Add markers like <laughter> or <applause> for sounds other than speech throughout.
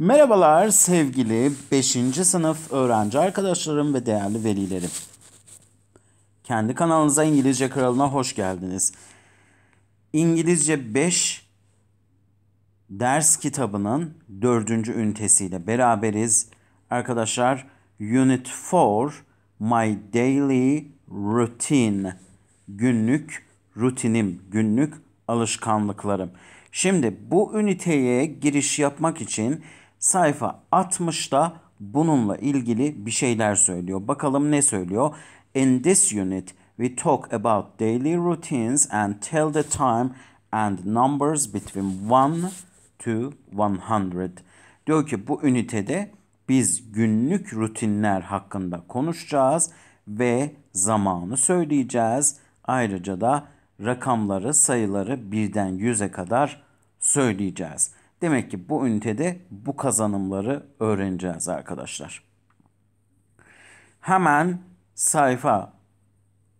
Merhabalar sevgili 5. sınıf öğrenci arkadaşlarım ve değerli velilerim. Kendi kanalınıza İngilizce Kralı'na hoş geldiniz. İngilizce 5 ders kitabının 4. ünitesiyle beraberiz. Arkadaşlar Unit 4 My Daily Routine günlük rutinim, günlük alışkanlıklarım. Şimdi bu üniteye giriş yapmak için sayfa 60'da bununla ilgili bir şeyler söylüyor. Bakalım ne söylüyor? In this unit we talk about daily routines and tell the time and numbers between 1 to 100. Diyor ki bu ünitede biz günlük rutinler hakkında konuşacağız ve zamanı söyleyeceğiz. Ayrıca da rakamları, sayıları birden 100'e kadar söyleyeceğiz. Demek ki bu ünitede bu kazanımları öğreneceğiz arkadaşlar. Hemen sayfa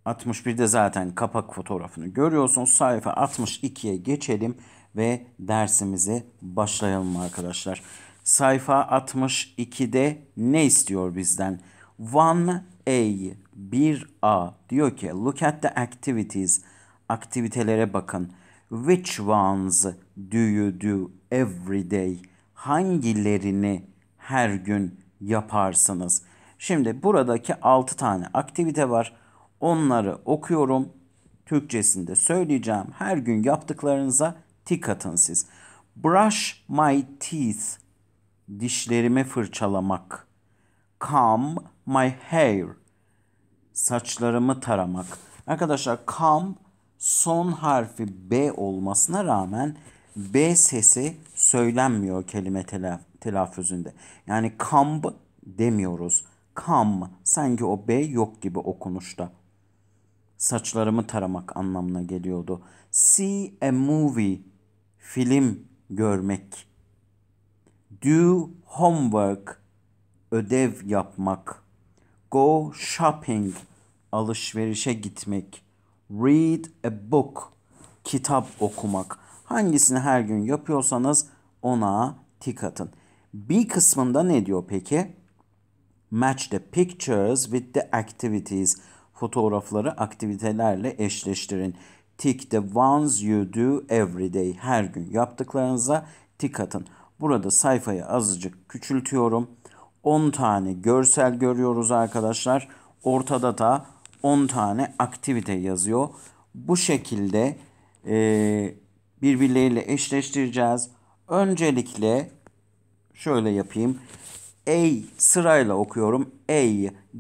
61'de zaten kapak fotoğrafını görüyorsunuz. Sayfa 62'ye geçelim ve dersimize başlayalım arkadaşlar. Sayfa 62'de ne istiyor bizden? 1A, 1A diyor ki look at the activities. Aktivitelere bakın. Which ones do you do? every day? Hangilerini her gün yaparsınız? Şimdi buradaki 6 tane aktivite var. Onları okuyorum. Türkçesinde söyleyeceğim. Her gün yaptıklarınıza tik atın siz. Brush my teeth. Dişlerimi fırçalamak. Comb my hair. Saçlarımı taramak. Arkadaşlar comb son harfi B olmasına rağmen B sesi söylenmiyor kelime telaff telaffuzunda. Yani kamb demiyoruz. Kam sanki o B yok gibi okunuşta. Saçlarımı taramak anlamına geliyordu. See a movie, film görmek. Do homework, ödev yapmak. Go shopping, alışverişe gitmek. Read a book, kitap okumak. Hangisini her gün yapıyorsanız ona tik atın. B kısmında ne diyor peki? Match the pictures with the activities. Fotoğrafları aktivitelerle eşleştirin. Tick the ones you do every day. Her gün yaptıklarınıza tik atın. Burada sayfayı azıcık küçültüyorum. 10 tane görsel görüyoruz arkadaşlar. Ortada da 10 tane aktivite yazıyor. Bu şekilde e, birbirleriyle eşleştireceğiz. Öncelikle şöyle yapayım. A sırayla okuyorum. A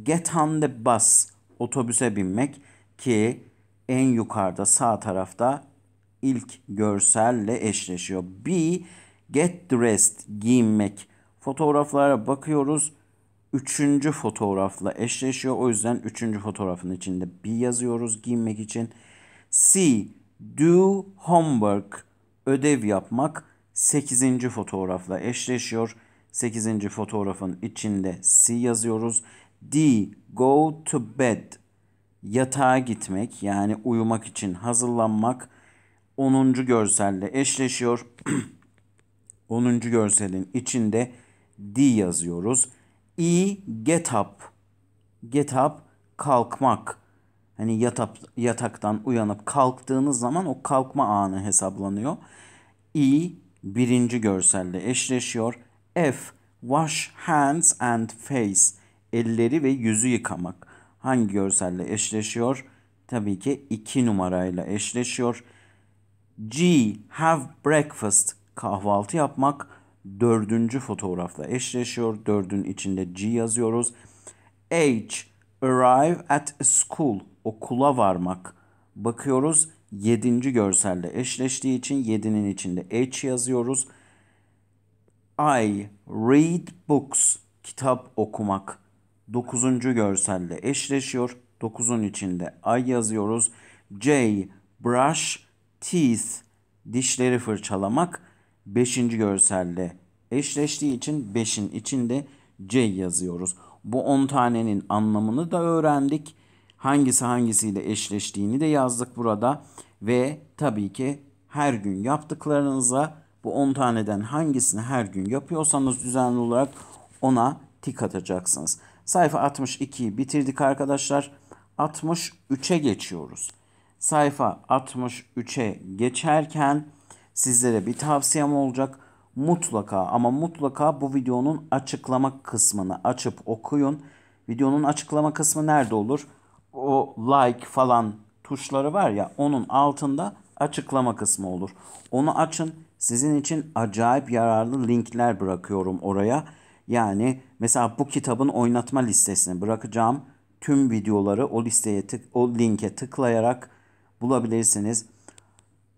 get on the bus otobüse binmek ki en yukarıda sağ tarafta ilk görselle eşleşiyor. B get dressed giyinmek. Fotoğraflara bakıyoruz. Üçüncü fotoğrafla eşleşiyor. O yüzden üçüncü fotoğrafın içinde B yazıyoruz giyinmek için. C Do homework. Ödev yapmak 8. fotoğrafla eşleşiyor. 8. fotoğrafın içinde C yazıyoruz. D go to bed. Yatağa gitmek yani uyumak için hazırlanmak 10. görselle eşleşiyor. 10. <clears throat> görselin içinde D yazıyoruz. E get up. Get up kalkmak. Hani yatap, yataktan uyanıp kalktığınız zaman o kalkma anı hesaplanıyor. E birinci görselle eşleşiyor. F wash hands and face elleri ve yüzü yıkamak hangi görselle eşleşiyor? Tabii ki iki numarayla eşleşiyor. G have breakfast kahvaltı yapmak dördüncü fotoğrafla eşleşiyor. Dördün içinde G yazıyoruz. H Arrive at a school. Okula varmak. Bakıyoruz 7. görselle eşleştiği için 7'nin içinde h yazıyoruz. I read books. Kitap okumak. 9. görselle eşleşiyor. 9'un içinde I yazıyoruz. J brush teeth. Dişleri fırçalamak. 5. görselle eşleştiği için 5'in içinde C yazıyoruz. Bu 10 tanenin anlamını da öğrendik. Hangisi hangisiyle eşleştiğini de yazdık burada. Ve tabii ki her gün yaptıklarınıza bu 10 taneden hangisini her gün yapıyorsanız düzenli olarak ona tik atacaksınız. Sayfa 62'yi bitirdik arkadaşlar. 63'e geçiyoruz. Sayfa 63'e geçerken sizlere bir tavsiyem olacak mutlaka ama mutlaka bu videonun açıklama kısmını açıp okuyun. Videonun açıklama kısmı nerede olur? O like falan tuşları var ya onun altında açıklama kısmı olur. Onu açın. Sizin için acayip yararlı linkler bırakıyorum oraya. Yani mesela bu kitabın oynatma listesini bırakacağım. Tüm videoları o listeye tık, o linke tıklayarak bulabilirsiniz.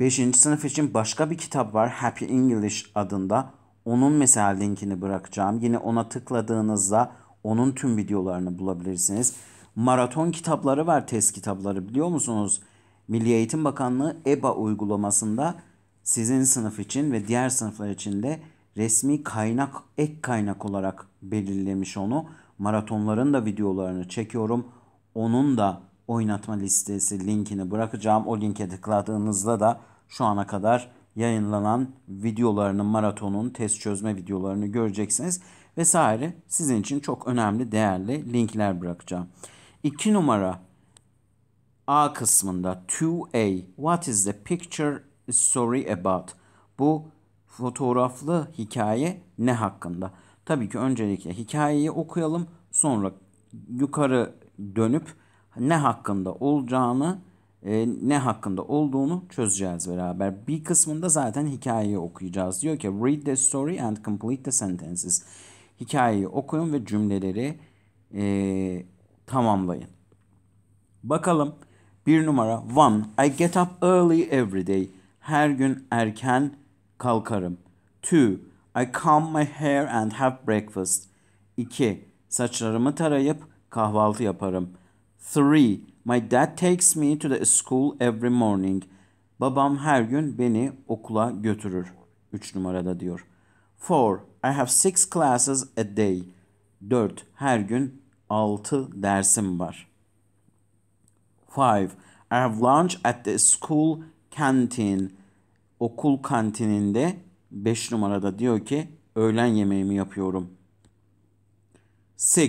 5. sınıf için başka bir kitap var Happy English adında. Onun mesela linkini bırakacağım. Yine ona tıkladığınızda onun tüm videolarını bulabilirsiniz. Maraton kitapları var test kitapları biliyor musunuz? Milli Eğitim Bakanlığı EBA uygulamasında sizin sınıf için ve diğer sınıflar için de resmi kaynak ek kaynak olarak belirlemiş onu. Maratonların da videolarını çekiyorum. Onun da oynatma listesi linkini bırakacağım. O linke tıkladığınızda da şu ana kadar yayınlanan videolarının, maratonun, test çözme videolarını göreceksiniz vesaire. Sizin için çok önemli, değerli linkler bırakacağım. 2 numara A kısmında 2A What is the picture story about? Bu fotoğraflı hikaye ne hakkında? Tabii ki öncelikle hikayeyi okuyalım sonra yukarı dönüp ne hakkında olacağını e, ne hakkında olduğunu çözeceğiz beraber. Bir kısmında zaten hikayeyi okuyacağız. Diyor ki read the story and complete the sentences. Hikayeyi okuyun ve cümleleri e, tamamlayın. Bakalım bir numara one I get up early every day. Her gün erken kalkarım. Two I comb my hair and have breakfast. 2. Saçlarımı tarayıp kahvaltı yaparım. 3. My dad takes me to the school every morning. Babam her gün beni okula götürür. 3 numarada diyor. 4. I have 6 classes a day. 4. Her gün 6 dersim var. 5. I have lunch at the school canteen. Okul kantininde 5 numarada diyor ki öğlen yemeğimi yapıyorum. 6.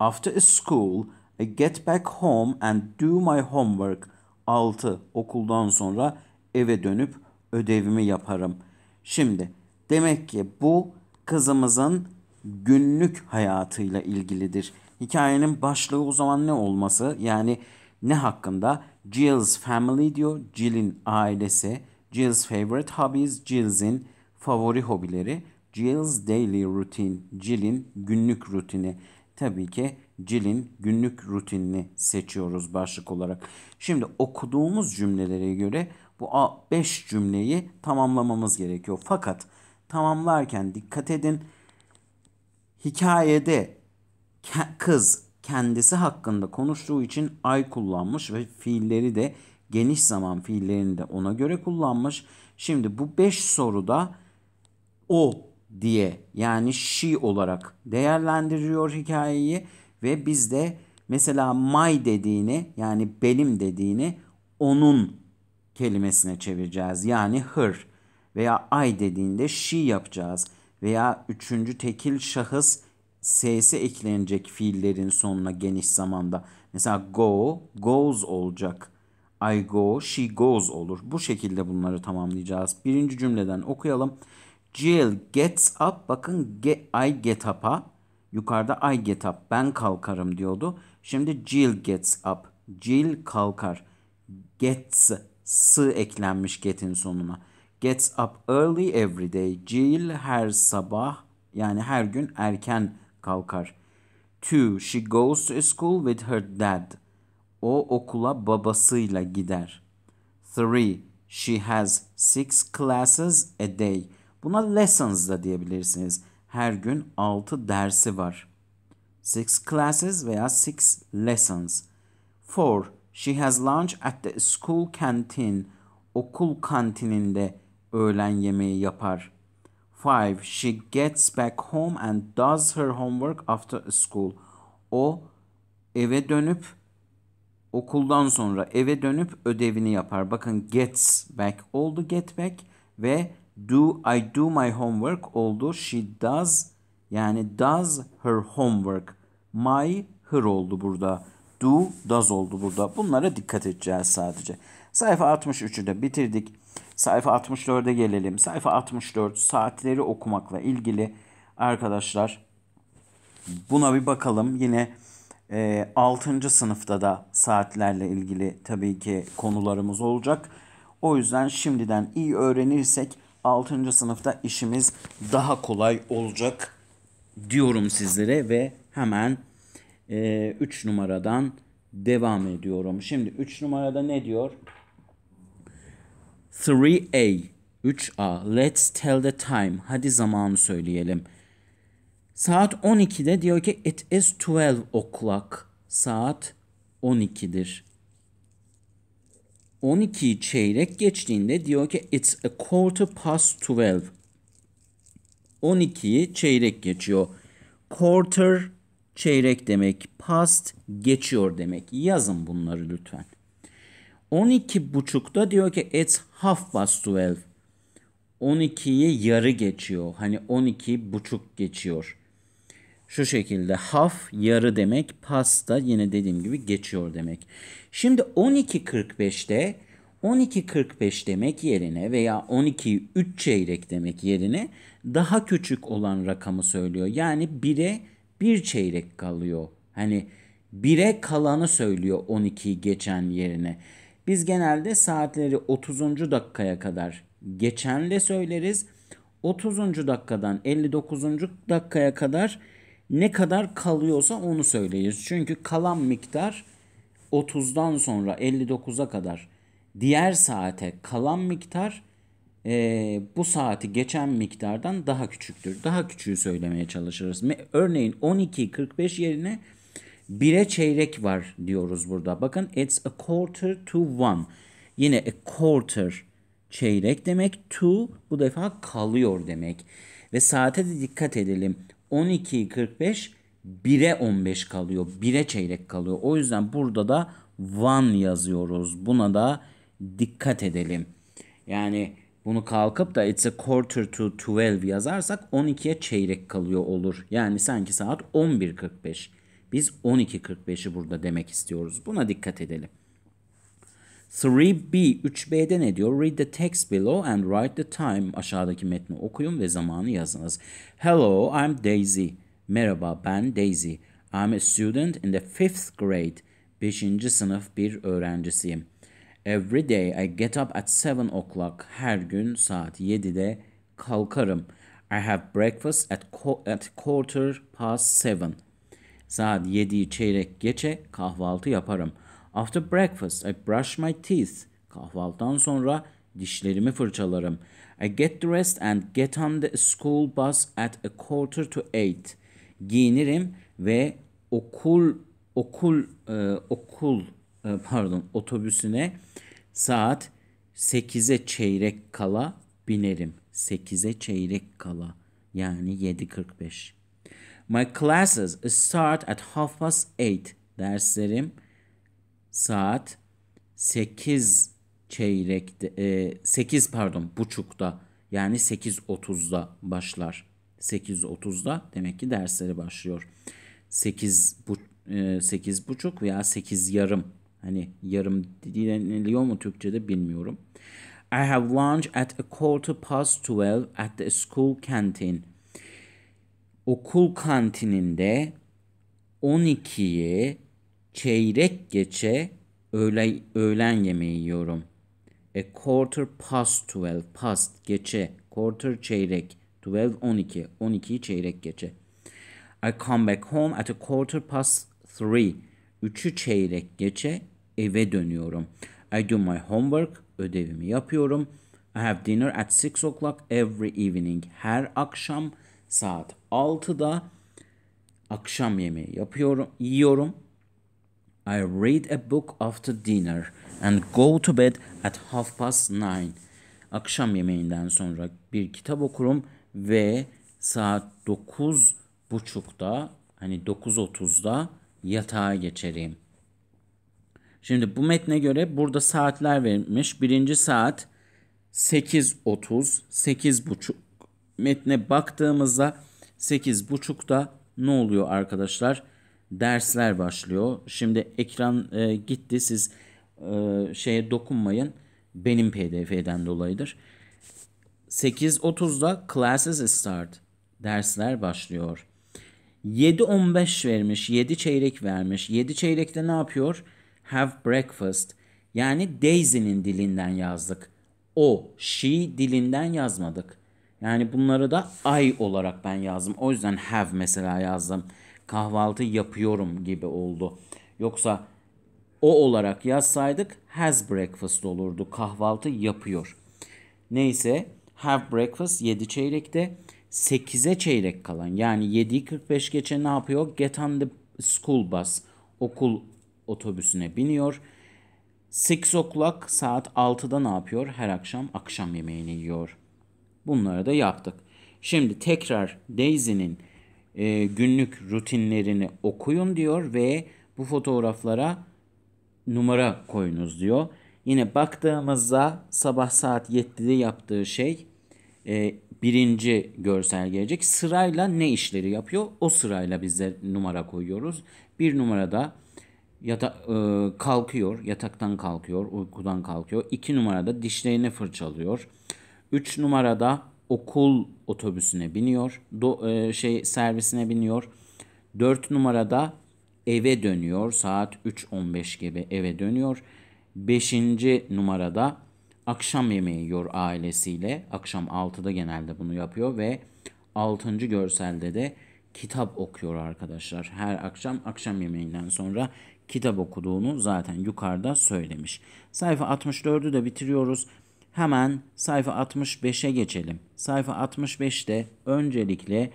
After school e, get back home and do my homework. 6. Okuldan sonra eve dönüp ödevimi yaparım. Şimdi demek ki bu kızımızın günlük hayatıyla ilgilidir. Hikayenin başlığı o zaman ne olması? Yani ne hakkında? Jill's family diyor. Jill'in ailesi. Jill's favorite hobbies. Jill'in favori hobileri. Jill's daily routine. Jill'in günlük rutini. Tabii ki Cil'in günlük rutinini seçiyoruz başlık olarak. Şimdi okuduğumuz cümlelere göre bu 5 cümleyi tamamlamamız gerekiyor. Fakat tamamlarken dikkat edin. Hikayede kız kendisi hakkında konuştuğu için ay kullanmış ve fiilleri de geniş zaman fiillerini de ona göre kullanmış. Şimdi bu 5 soruda o diye yani she olarak değerlendiriyor hikayeyi ve biz de mesela my dediğini yani benim dediğini onun kelimesine çevireceğiz Yani hır veya ay dediğinde she yapacağız. Veya üçüncü tekil şahıs sesi eklenecek fiillerin sonuna geniş zamanda. Mesela go, goes olacak. I go, she goes olur. Bu şekilde bunları tamamlayacağız. Birinci cümleden okuyalım. Jill gets up. Bakın get, I get up'a Yukarıda I get up, ben kalkarım diyordu. Şimdi Jill gets up, Jill kalkar. Gets, s eklenmiş get'in sonuna. Gets up early every day. Jill her sabah yani her gün erken kalkar. Two, she goes to school with her dad. O okula babasıyla gider. Three, she has six classes a day. Buna lessons da diyebilirsiniz her gün 6 dersi var. Six classes veya six lessons. Four, she has lunch at the school canteen. Okul kantininde öğlen yemeği yapar. Five, she gets back home and does her homework after school. O eve dönüp okuldan sonra eve dönüp ödevini yapar. Bakın gets back oldu get back ve Do I do my homework oldu. She does yani does her homework. My her oldu burada. Do does oldu burada. Bunlara dikkat edeceğiz sadece. Sayfa 63'ü de bitirdik. Sayfa 64'e gelelim. Sayfa 64 saatleri okumakla ilgili arkadaşlar buna bir bakalım. Yine e, 6. sınıfta da saatlerle ilgili tabii ki konularımız olacak. O yüzden şimdiden iyi öğrenirsek 6. sınıfta işimiz daha kolay olacak diyorum sizlere ve hemen 3 e, üç numaradan devam ediyorum. Şimdi 3 numarada ne diyor? 3A 3A Let's tell the time. Hadi zamanı söyleyelim. Saat 12'de diyor ki it is 12 o'clock. Saat 12'dir. 12 çeyrek geçtiğinde diyor ki it's a quarter past 12. 12'yi çeyrek geçiyor. Quarter çeyrek demek, past geçiyor demek. Yazın bunları lütfen. 12 buçukta diyor ki it's half past 12. 12'yi yarı geçiyor. Hani 12 buçuk geçiyor. Şu şekilde half yarı demek, past da yine dediğim gibi geçiyor demek. Şimdi 12.45'te 12.45 demek yerine veya 12'yi 3 çeyrek demek yerine daha küçük olan rakamı söylüyor. Yani 1'e 1 çeyrek kalıyor. Hani 1'e kalanı söylüyor 12'yi geçen yerine. Biz genelde saatleri 30. dakikaya kadar geçenle söyleriz. 30. dakikadan 59. dakikaya kadar ne kadar kalıyorsa onu söyleyeceğiz. Çünkü kalan miktar 30'dan sonra 59'a kadar diğer saate kalan miktar e, bu saati geçen miktardan daha küçüktür. Daha küçüğü söylemeye çalışırız. Örneğin 12.45 yerine 1'e çeyrek var diyoruz burada. Bakın it's a quarter to one. Yine a quarter çeyrek demek to bu defa kalıyor demek. Ve saate de dikkat edelim. 12.45 1'e 15 kalıyor. 1'e çeyrek kalıyor. O yüzden burada da one yazıyoruz. Buna da dikkat edelim. Yani bunu kalkıp da it's a quarter to 12 yazarsak 12'ye çeyrek kalıyor olur. Yani sanki saat 11.45. Biz 12.45'i burada demek istiyoruz. Buna dikkat edelim. 3B, 3B'de ne diyor? Read the text below and write the time. Aşağıdaki metni okuyun ve zamanı yazınız. Hello, I'm Daisy. Merhaba ben Daisy. I'm a student in the fifth grade. Beşinci sınıf bir öğrencisiyim. Every day I get up at 7 o'clock. Her gün saat 7'de kalkarım. I have breakfast at, at quarter past 7. Saat 7'yi çeyrek geçe kahvaltı yaparım. After breakfast I brush my teeth. Kahvaltıdan sonra dişlerimi fırçalarım. I get dressed and get on the school bus at a quarter to 8 giyinirim ve okul okul e, okul e, pardon otobüsüne saat 8'e çeyrek kala binerim. 8'e çeyrek kala yani 7.45. My classes start at half past 8. Derslerim saat 8 çeyrekte e, 8 pardon buçukta yani 8.30'da başlar. 8.30'da demek ki dersleri başlıyor. 8 bu 8 e, buçuk veya 8 yarım hani yarım deniliyor mu Türkçe'de bilmiyorum. I have lunch at a quarter past 12 at the school canteen. Okul kantininde 12'ye çeyrek geçe öğle, öğlen yemeği yiyorum. A quarter past 12 past geçe quarter çeyrek 12, 12. 12'yi çeyrek geçe. I come back home at a quarter past three. 3'ü çeyrek geçe eve dönüyorum. I do my homework. Ödevimi yapıyorum. I have dinner at six o'clock every evening. Her akşam saat 6'da akşam yemeği yapıyorum, yiyorum. I read a book after dinner and go to bed at half past nine. Akşam yemeğinden sonra bir kitap okurum ve saat 9.30'da hani 9.30'da yatağa geçereyim. Şimdi bu metne göre burada saatler verilmiş. Birinci saat 8.30, 8.30. Metne baktığımızda 8.30'da ne oluyor arkadaşlar? Dersler başlıyor. Şimdi ekran e, gitti. Siz e, şeye dokunmayın. Benim PDF'den dolayıdır. 8.30'da classes start. Dersler başlıyor. 7.15 vermiş, 7 çeyrek vermiş. 7 çeyrekte ne yapıyor? Have breakfast. Yani Daisy'nin dilinden yazdık. O, she dilinden yazmadık. Yani bunları da I olarak ben yazdım. O yüzden have mesela yazdım. Kahvaltı yapıyorum gibi oldu. Yoksa o olarak yazsaydık has breakfast olurdu. Kahvaltı yapıyor. Neyse have breakfast 7 çeyrekte. 8'e çeyrek kalan yani 7'yi 45 geçe ne yapıyor? Get on the school bus. Okul otobüsüne biniyor. 8 o'clock saat 6'da ne yapıyor? Her akşam akşam yemeğini yiyor. Bunları da yaptık. Şimdi tekrar Daisy'nin e, günlük rutinlerini okuyun diyor ve bu fotoğraflara numara koyunuz diyor. Yine baktığımızda sabah saat 7'de yaptığı şey e, birinci görsel gelecek. Sırayla ne işleri yapıyor? O sırayla bizler numara koyuyoruz. Bir numarada yata, e, kalkıyor, yataktan kalkıyor, uykudan kalkıyor. İki numarada dişlerini fırçalıyor. Üç numarada okul otobüsüne biniyor, do, e, şey servisine biniyor. Dört numarada eve dönüyor. Saat 3.15 gibi eve dönüyor. 5. numarada akşam yemeği yiyor ailesiyle. Akşam 6'da genelde bunu yapıyor ve 6. görselde de kitap okuyor arkadaşlar. Her akşam akşam yemeğinden sonra kitap okuduğunu zaten yukarıda söylemiş. Sayfa 64'ü de bitiriyoruz. Hemen sayfa 65'e geçelim. Sayfa 65'te öncelikle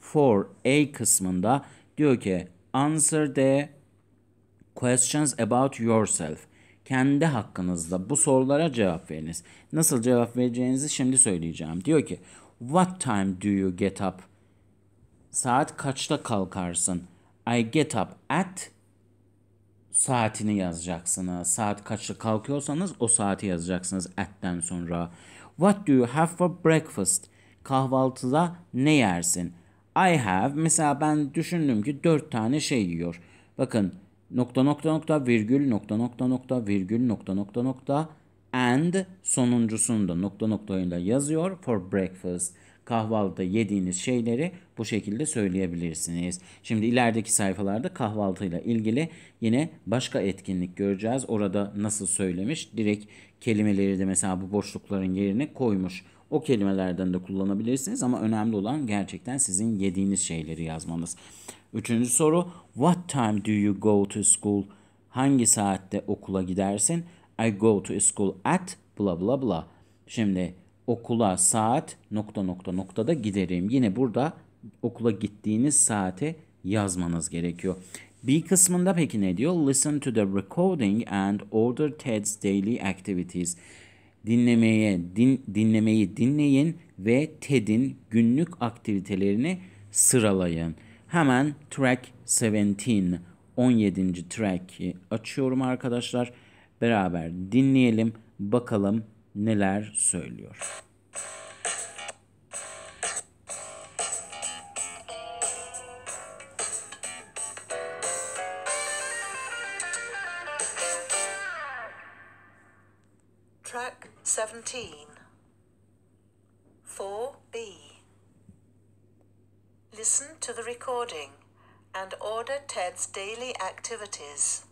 for a kısmında diyor ki answer the questions about yourself kendi hakkınızda bu sorulara cevap veriniz. Nasıl cevap vereceğinizi şimdi söyleyeceğim. Diyor ki What time do you get up? Saat kaçta kalkarsın? I get up at saatini yazacaksınız. Saat kaçta kalkıyorsanız o saati yazacaksınız at'ten sonra. What do you have for breakfast? Kahvaltıda ne yersin? I have mesela ben düşündüm ki dört tane şey yiyor. Bakın nokta nokta nokta virgül nokta nokta nokta virgül nokta nokta nokta and sonuncusunu da nokta noktayla yazıyor for breakfast. Kahvaltıda yediğiniz şeyleri bu şekilde söyleyebilirsiniz. Şimdi ilerideki sayfalarda kahvaltıyla ilgili yine başka etkinlik göreceğiz. Orada nasıl söylemiş? Direkt kelimeleri de mesela bu boşlukların yerine koymuş. O kelimelerden de kullanabilirsiniz ama önemli olan gerçekten sizin yediğiniz şeyleri yazmanız. Üçüncü soru What time do you go to school? Hangi saatte okula gidersin? I go to school at bla bla bla. Şimdi okula saat nokta nokta noktada giderim. Yine burada okula gittiğiniz saate yazmanız gerekiyor. B kısmında peki ne diyor? Listen to the recording and order Ted's daily activities. Dinlemeye, din, dinlemeyi dinleyin ve TED'in günlük aktivitelerini sıralayın. Hemen track 17, 17. track'i açıyorum arkadaşlar. Beraber dinleyelim, bakalım neler söylüyor. Track 17 4B listen to the recording, and order Ted's daily activities.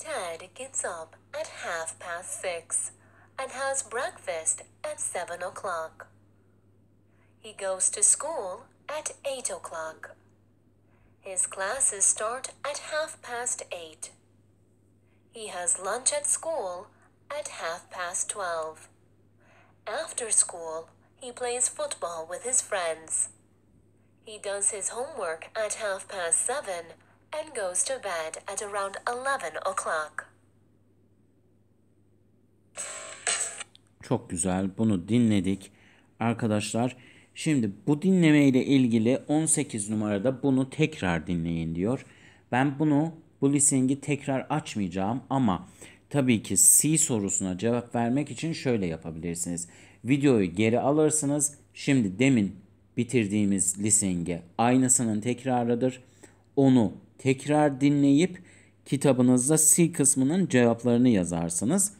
Ted gets up at half past six and has breakfast at seven o'clock. He goes to school at eight o'clock. His classes start at half past eight. He has lunch at school at half past twelve. After school He plays football with his friends. He does his homework at half past seven and goes to bed at around 11 o'clock. Çok güzel. Bunu dinledik. Arkadaşlar şimdi bu dinleme ile ilgili 18 numarada bunu tekrar dinleyin diyor. Ben bunu bu listening'i tekrar açmayacağım ama tabii ki C sorusuna cevap vermek için şöyle yapabilirsiniz videoyu geri alırsınız. Şimdi demin bitirdiğimiz lisinge aynısının tekrarıdır. Onu tekrar dinleyip kitabınızda C kısmının cevaplarını yazarsınız.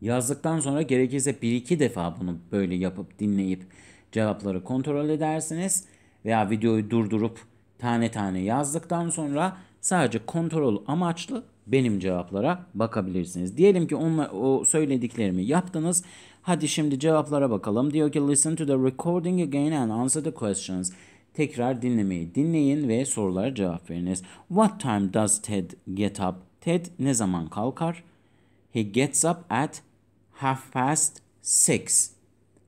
Yazdıktan sonra gerekirse bir iki defa bunu böyle yapıp dinleyip cevapları kontrol edersiniz veya videoyu durdurup tane tane yazdıktan sonra sadece kontrol amaçlı benim cevaplara bakabilirsiniz. Diyelim ki onunla o söylediklerimi yaptınız. Hadi şimdi cevaplara bakalım. Diyor ki listen to the recording again and answer the questions. Tekrar dinlemeyi dinleyin ve sorulara cevap veriniz. What time does Ted get up? Ted ne zaman kalkar? He gets up at half past six.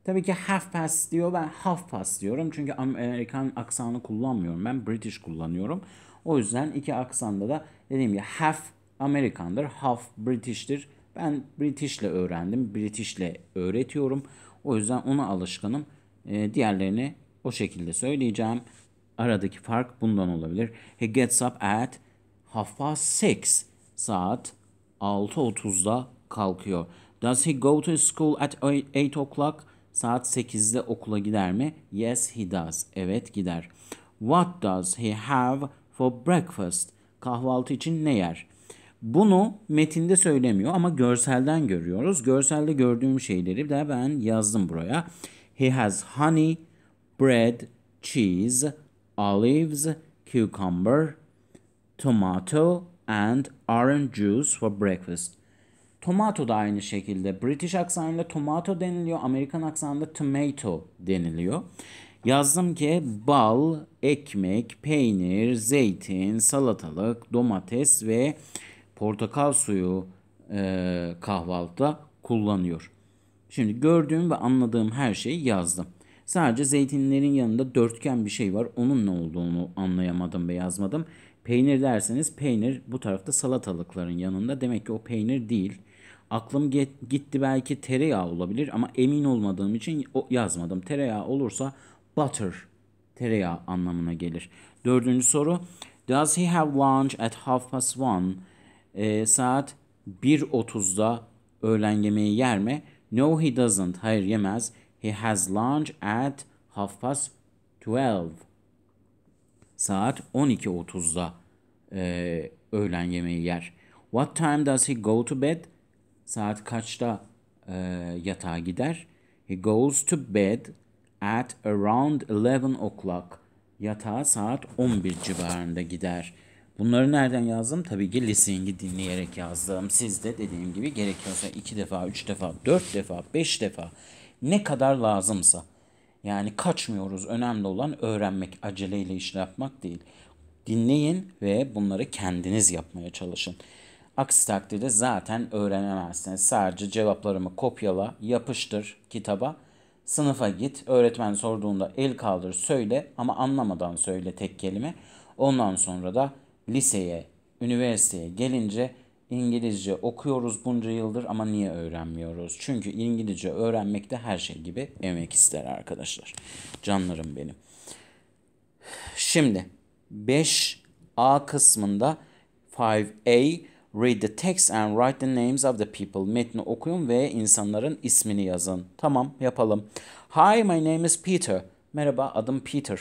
Tabii ki half past diyor ben half past diyorum. Çünkü Amerikan aksanı kullanmıyorum. Ben British kullanıyorum. O yüzden iki aksanda da dediğim gibi half Amerikandır, half British'tir. Ben British'le öğrendim. British'le öğretiyorum. O yüzden ona alışkınım. E, diğerlerini o şekilde söyleyeceğim. Aradaki fark bundan olabilir. He gets up at half past six. Saat 6.30'da kalkıyor. Does he go to school at 8 o'clock? Saat 8'de okula gider mi? Yes, he does. Evet, gider. What does he have for breakfast? Kahvaltı için ne yer? Bunu metinde söylemiyor ama görselden görüyoruz. Görselde gördüğüm şeyleri de ben yazdım buraya. He has honey, bread, cheese, olives, cucumber, tomato and orange juice for breakfast. Tomato da aynı şekilde. British aksanıyla tomato deniliyor. Amerikan aksanında tomato deniliyor. Yazdım ki bal, ekmek, peynir, zeytin, salatalık, domates ve portakal suyu e, kahvaltıda kullanıyor. Şimdi gördüğüm ve anladığım her şeyi yazdım. Sadece zeytinlerin yanında dörtgen bir şey var. Onun ne olduğunu anlayamadım ve yazmadım. Peynir derseniz peynir bu tarafta salatalıkların yanında. Demek ki o peynir değil. Aklım get, gitti belki tereyağı olabilir ama emin olmadığım için o, yazmadım. Tereyağı olursa butter tereyağı anlamına gelir. Dördüncü soru. Does he have lunch at half past one? e, saat 1.30'da öğlen yemeği yer mi? No he doesn't. Hayır yemez. He has lunch at half past 12. Saat 12.30'da e, öğlen yemeği yer. What time does he go to bed? Saat kaçta e, yatağa gider? He goes to bed at around 11 o'clock. Yatağa saat 11 civarında gider. Bunları nereden yazdım? Tabii ki listeningi dinleyerek yazdım. Siz de dediğim gibi gerekiyorsa iki defa, üç defa, dört defa, beş defa ne kadar lazımsa. Yani kaçmıyoruz. Önemli olan öğrenmek, aceleyle iş yapmak değil. Dinleyin ve bunları kendiniz yapmaya çalışın. Aksi takdirde zaten öğrenemezsiniz. Sadece cevaplarımı kopyala, yapıştır kitaba. Sınıfa git, öğretmen sorduğunda el kaldır söyle ama anlamadan söyle tek kelime. Ondan sonra da liseye, üniversiteye gelince İngilizce okuyoruz bunca yıldır ama niye öğrenmiyoruz? Çünkü İngilizce öğrenmek de her şey gibi emek ister arkadaşlar. Canlarım benim. Şimdi 5A kısmında 5A Read the text and write the names of the people. Metni okuyun ve insanların ismini yazın. Tamam yapalım. Hi my name is Peter. Merhaba adım Peter.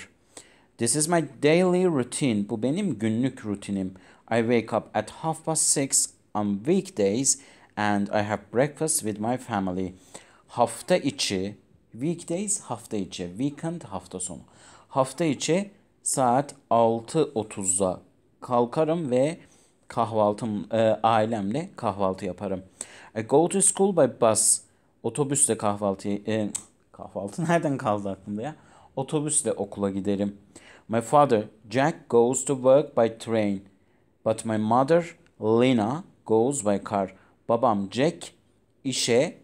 This is my daily routine. Bu benim günlük rutinim. I wake up at half past six on weekdays and I have breakfast with my family. Hafta içi, weekdays hafta içi, weekend hafta sonu. Hafta içi saat 6.30'da kalkarım ve kahvaltım e, ailemle kahvaltı yaparım. I go to school by bus. Otobüsle kahvaltı e, kahvaltı <laughs> nereden kaldı aklımda ya? Otobüsle okula giderim. My father, Jack, goes to work by train. But my mother, Lena, goes by car. Babam Jack işe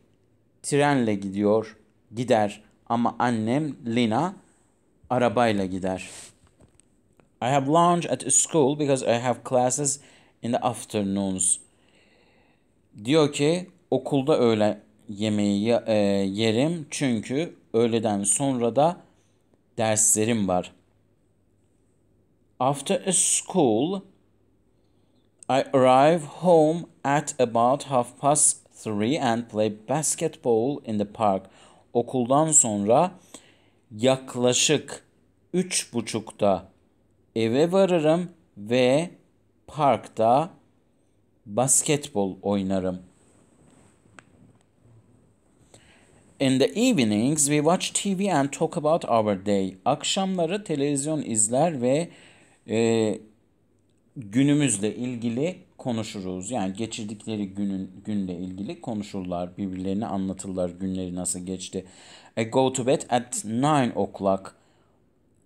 trenle gidiyor, gider. Ama annem Lena arabayla gider. I have lunch at school because I have classes in the afternoons. Diyor ki okulda öğle yemeği e, yerim çünkü öğleden sonra da derslerim var. After a school, I arrive home at about half past three and play basketball in the park. Okuldan sonra yaklaşık üç buçukta eve varırım ve parkta basketbol oynarım. In the evenings we watch TV and talk about our day. Akşamları televizyon izler ve e, günümüzle ilgili konuşuruz. Yani geçirdikleri günün günle ilgili konuşurlar. Birbirlerine anlatırlar günleri nasıl geçti. I e, go to bed at 9 o'clock.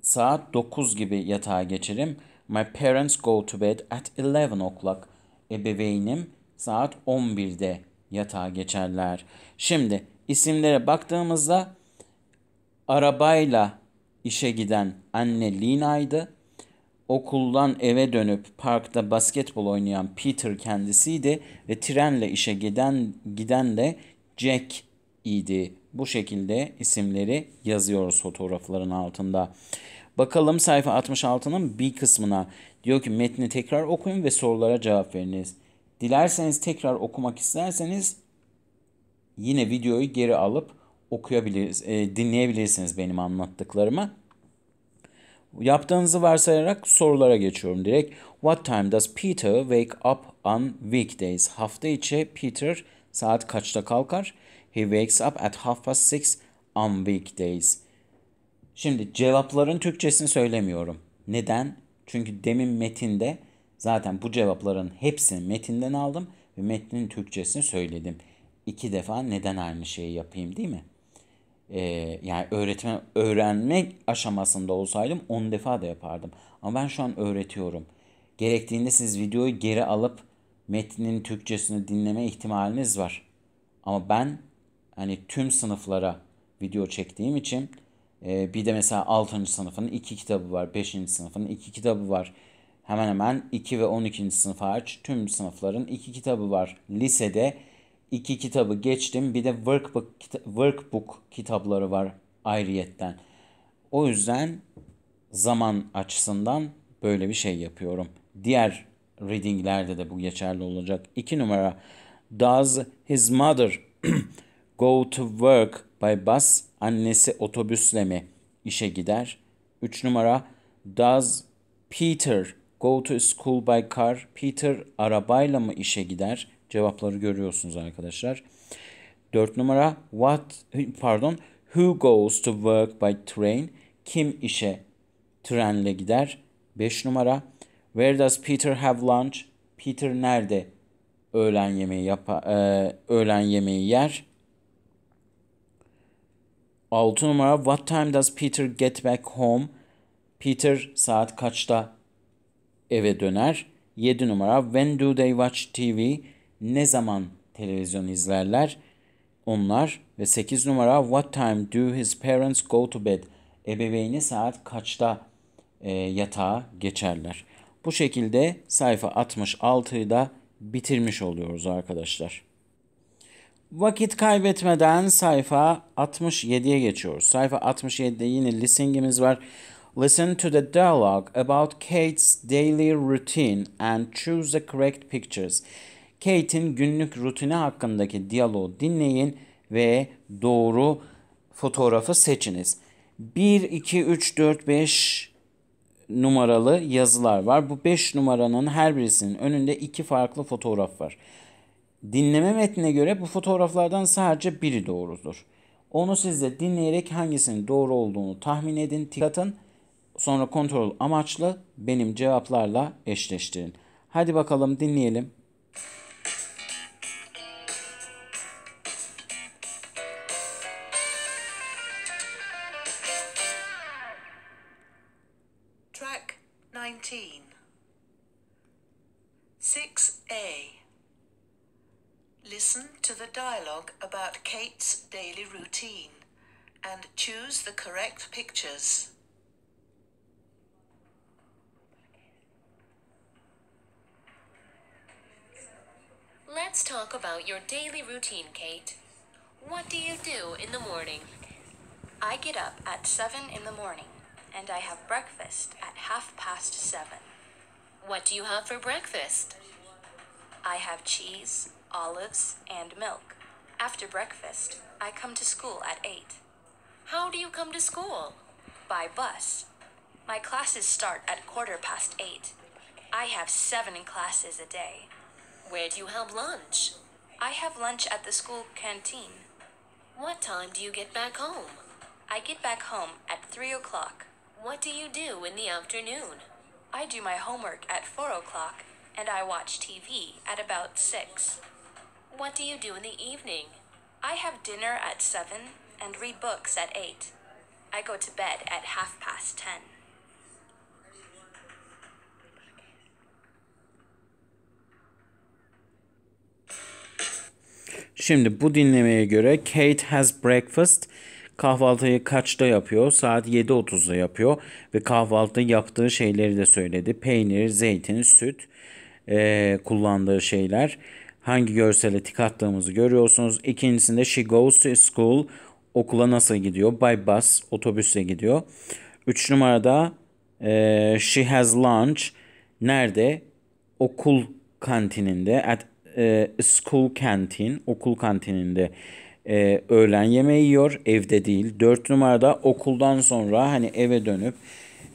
Saat 9 gibi yatağa geçerim. My parents go to bed at 11 o'clock. Ebeveynim saat 11'de yatağa geçerler. Şimdi isimlere baktığımızda arabayla işe giden anne Lina'ydı. Okuldan eve dönüp parkta basketbol oynayan Peter kendisiydi ve trenle işe giden giden de Jack idi. Bu şekilde isimleri yazıyoruz fotoğrafların altında. Bakalım sayfa 66'nın bir kısmına. Diyor ki metni tekrar okuyun ve sorulara cevap veriniz. Dilerseniz tekrar okumak isterseniz yine videoyu geri alıp okuyabiliriz, e, dinleyebilirsiniz benim anlattıklarımı. Yaptığınızı varsayarak sorulara geçiyorum direkt. What time does Peter wake up on weekdays? Hafta içi Peter saat kaçta kalkar? He wakes up at half past six on weekdays. Şimdi cevapların Türkçesini söylemiyorum. Neden? Çünkü demin metinde zaten bu cevapların hepsini metinden aldım ve metnin Türkçesini söyledim. İki defa neden aynı şeyi yapayım değil mi? e, yani öğretmen öğrenmek aşamasında olsaydım 10 defa da yapardım. Ama ben şu an öğretiyorum. Gerektiğinde siz videoyu geri alıp metnin Türkçesini dinleme ihtimaliniz var. Ama ben hani tüm sınıflara video çektiğim için e, bir de mesela 6. sınıfın 2 kitabı var, 5. sınıfın 2 kitabı var. Hemen hemen 2 ve 12. sınıf hariç tüm sınıfların 2 kitabı var. Lisede iki kitabı geçtim. Bir de workbook, workbook kitapları var ayrıyetten. O yüzden zaman açısından böyle bir şey yapıyorum. Diğer readinglerde de bu geçerli olacak. 2 numara Does his mother <clears throat> go to work by bus? Annesi otobüsle mi işe gider? üç numara Does Peter go to school by car? Peter arabayla mı işe gider? Cevapları görüyorsunuz arkadaşlar. 4 numara what pardon who goes to work by train? Kim işe trenle gider? 5 numara where does Peter have lunch? Peter nerede öğlen yemeği yapa, e, öğlen yemeği yer? 6 numara What time does Peter get back home? Peter saat kaçta eve döner? 7 numara When do they watch TV? ne zaman televizyon izlerler? Onlar ve 8 numara What time do his parents go to bed? Ebeveyni saat kaçta e, yatağa geçerler? Bu şekilde sayfa 66'yı da bitirmiş oluyoruz arkadaşlar. Vakit kaybetmeden sayfa 67'ye geçiyoruz. Sayfa 67'de yine listeningimiz var. Listen to the dialogue about Kate's daily routine and choose the correct pictures. Kate'in günlük rutini hakkındaki diyaloğu dinleyin ve doğru fotoğrafı seçiniz. 1, 2, 3, 4, 5 numaralı yazılar var. Bu 5 numaranın her birisinin önünde iki farklı fotoğraf var. Dinleme metnine göre bu fotoğraflardan sadece biri doğrudur. Onu siz de dinleyerek hangisinin doğru olduğunu tahmin edin, tıkatın. Sonra kontrol amaçlı benim cevaplarla eşleştirin. Hadi bakalım dinleyelim. to the dialogue about Kate's daily routine and choose the correct pictures. Let's talk about your daily routine, Kate. What do you do in the morning? I get up at 7 in the morning and I have breakfast at half past 7. What do you have for breakfast? I have cheese, olives, and milk. After breakfast, I come to school at 8. How do you come to school? By bus. My classes start at quarter past 8. I have seven classes a day. Where do you have lunch? I have lunch at the school canteen. What time do you get back home? I get back home at 3 o'clock. What do you do in the afternoon? I do my homework at 4 o'clock and I watch TV at about 6. What do you do in the evening? I have dinner at seven and read books at eight. I go to bed at half past ten. Şimdi bu dinlemeye göre Kate has breakfast kahvaltıyı kaçta yapıyor? Saat 7.30'da yapıyor ve kahvaltı yaptığı şeyleri de söyledi. Peynir, zeytin, süt e, kullandığı şeyler hangi görsele tik attığımızı görüyorsunuz. İkincisinde she goes to school okula nasıl gidiyor? By bus otobüsle gidiyor. Üç numarada e, she has lunch nerede? Okul kantininde at e, school canteen okul kantininde e, öğlen yemeği yiyor evde değil. Dört numarada okuldan sonra hani eve dönüp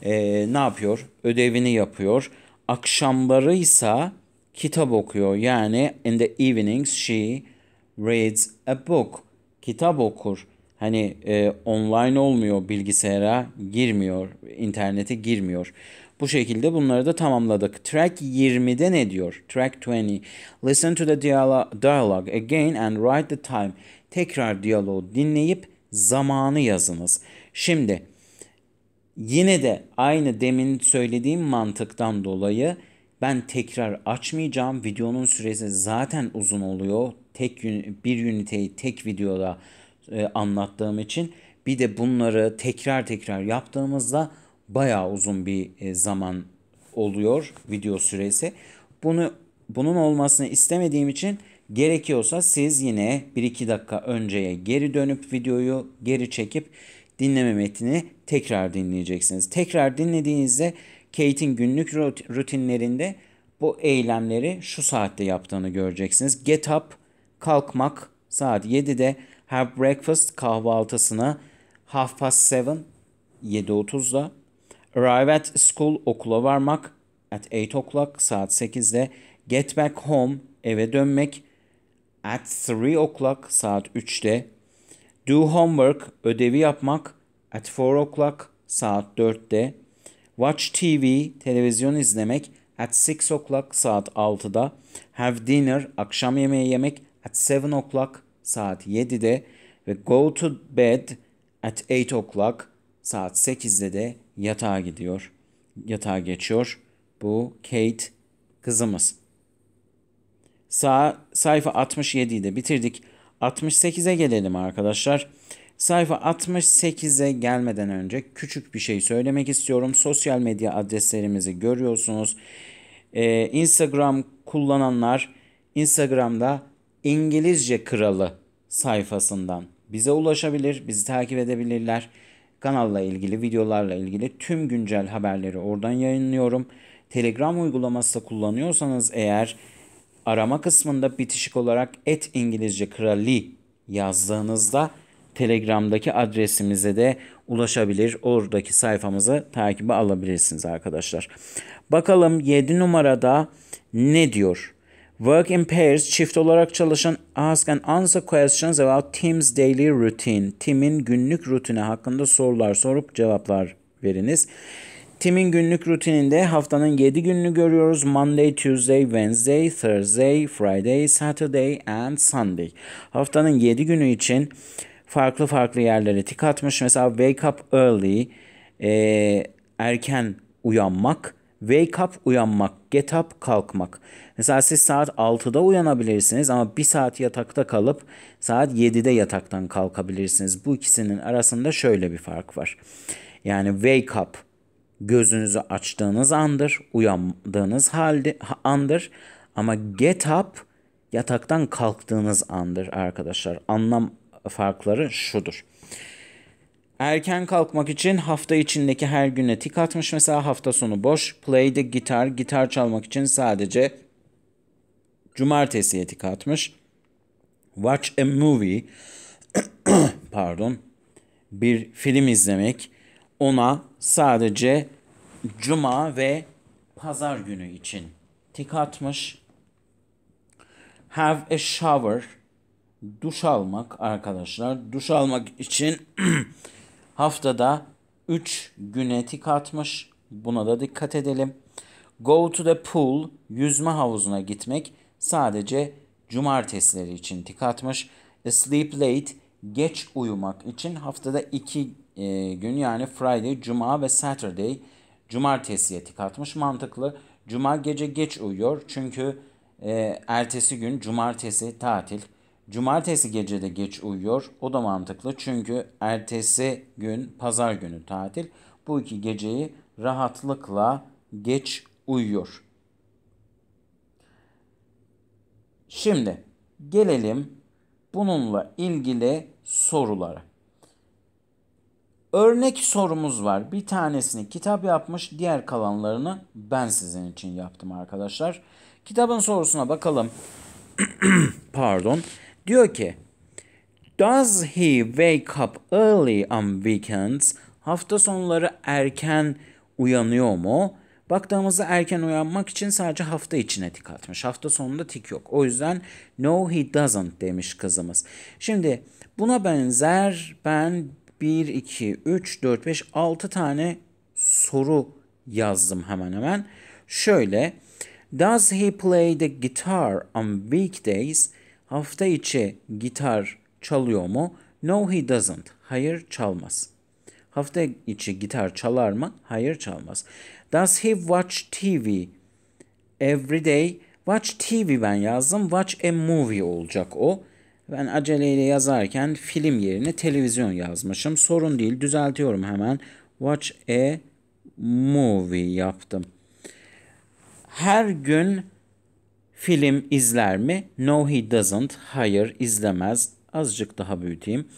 e, ne yapıyor? Ödevini yapıyor. Akşamları ise kitap okuyor. Yani in the evenings she reads a book. Kitap okur. Hani e, online olmuyor, bilgisayara girmiyor, internete girmiyor. Bu şekilde bunları da tamamladık. Track 20'de ne diyor? Track 20. Listen to the dialogue again and write the time. Tekrar diyaloğu dinleyip zamanı yazınız. Şimdi yine de aynı demin söylediğim mantıktan dolayı ben tekrar açmayacağım. Videonun süresi zaten uzun oluyor. Tek bir üniteyi tek videoda e, anlattığım için bir de bunları tekrar tekrar yaptığımızda bayağı uzun bir e, zaman oluyor video süresi. Bunu bunun olmasını istemediğim için gerekiyorsa siz yine 1-2 dakika önceye geri dönüp videoyu geri çekip dinleme metnini tekrar dinleyeceksiniz. Tekrar dinlediğinizde Kate'in günlük rutinlerinde bu eylemleri şu saatte yaptığını göreceksiniz. Get up, kalkmak saat 7'de, have breakfast kahvaltısını half past 7, 7.30'da, arrive at school okula varmak at 8 o'clock saat 8'de, get back home eve dönmek at 3 o'clock saat 3'te, do homework ödevi yapmak at 4 o'clock saat 4'te, Watch TV, televizyon izlemek at 6 o'clock saat 6'da. Have dinner, akşam yemeği yemek at 7 o'clock saat 7'de. Ve go to bed at 8 o'clock saat 8'de de yatağa gidiyor. Yatağa geçiyor. Bu Kate kızımız. Sa sayfa 67'yi de bitirdik. 68'e gelelim arkadaşlar. Sayfa 68'e gelmeden önce küçük bir şey söylemek istiyorum. Sosyal medya adreslerimizi görüyorsunuz. Ee, Instagram kullananlar Instagram'da İngilizce Kralı sayfasından bize ulaşabilir, bizi takip edebilirler. Kanalla ilgili, videolarla ilgili tüm güncel haberleri oradan yayınlıyorum. Telegram uygulaması kullanıyorsanız eğer arama kısmında bitişik olarak et İngilizce Krali yazdığınızda Telegram'daki adresimize de ulaşabilir. Oradaki sayfamızı takibe alabilirsiniz arkadaşlar. Bakalım 7 numarada ne diyor? Work in pairs çift olarak çalışan ask and answer questions about team's daily routine. Timin günlük rutini hakkında sorular sorup cevaplar veriniz. Timin günlük rutininde haftanın 7 gününü görüyoruz. Monday, Tuesday, Wednesday, Thursday, Friday, Saturday and Sunday. Haftanın 7 günü için farklı farklı yerlere tik atmış. Mesela wake up early, e, erken uyanmak, wake up uyanmak, get up kalkmak. Mesela siz saat 6'da uyanabilirsiniz ama bir saat yatakta kalıp saat 7'de yataktan kalkabilirsiniz. Bu ikisinin arasında şöyle bir fark var. Yani wake up gözünüzü açtığınız andır, uyandığınız halde andır ama get up yataktan kalktığınız andır arkadaşlar. Anlam farkları şudur. Erken kalkmak için hafta içindeki her güne tik atmış. Mesela hafta sonu boş. Play'de gitar, gitar çalmak için sadece cumartesiye tik atmış. Watch a movie. <coughs> Pardon. Bir film izlemek. Ona sadece cuma ve pazar günü için tik atmış. Have a shower duş almak arkadaşlar. Duş almak için <clears throat> haftada 3 gün tik atmış. Buna da dikkat edelim. Go to the pool yüzme havuzuna gitmek sadece cumartesileri için tik atmış. E, sleep late geç uyumak için haftada 2 e, gün yani Friday, Cuma ve Saturday cumartesiye tik atmış. Mantıklı. Cuma gece geç uyuyor çünkü e, ertesi gün cumartesi tatil. Cumartesi gece de geç uyuyor. O da mantıklı çünkü ertesi gün pazar günü tatil. Bu iki geceyi rahatlıkla geç uyuyor. Şimdi gelelim bununla ilgili sorulara. Örnek sorumuz var. Bir tanesini kitap yapmış, diğer kalanlarını ben sizin için yaptım arkadaşlar. Kitabın sorusuna bakalım. <clears throat> Pardon. Diyor ki Does he wake up early on weekends? Hafta sonları erken uyanıyor mu? Baktığımızda erken uyanmak için sadece hafta içine tik atmış. Hafta sonunda tik yok. O yüzden no he doesn't demiş kızımız. Şimdi buna benzer ben 1, 2, 3, 4, 5, 6 tane soru yazdım hemen hemen. Şöyle. Does he play the guitar on weekdays? Hafta içi gitar çalıyor mu? No he doesn't. Hayır çalmaz. Hafta içi gitar çalar mı? Hayır çalmaz. Does he watch TV every day? Watch TV ben yazdım. Watch a movie olacak o. Ben aceleyle yazarken film yerine televizyon yazmışım. Sorun değil düzeltiyorum hemen. Watch a movie yaptım. Her gün Film izler mi? No he doesn't. Hayır izlemez. Azıcık daha büyüteyim.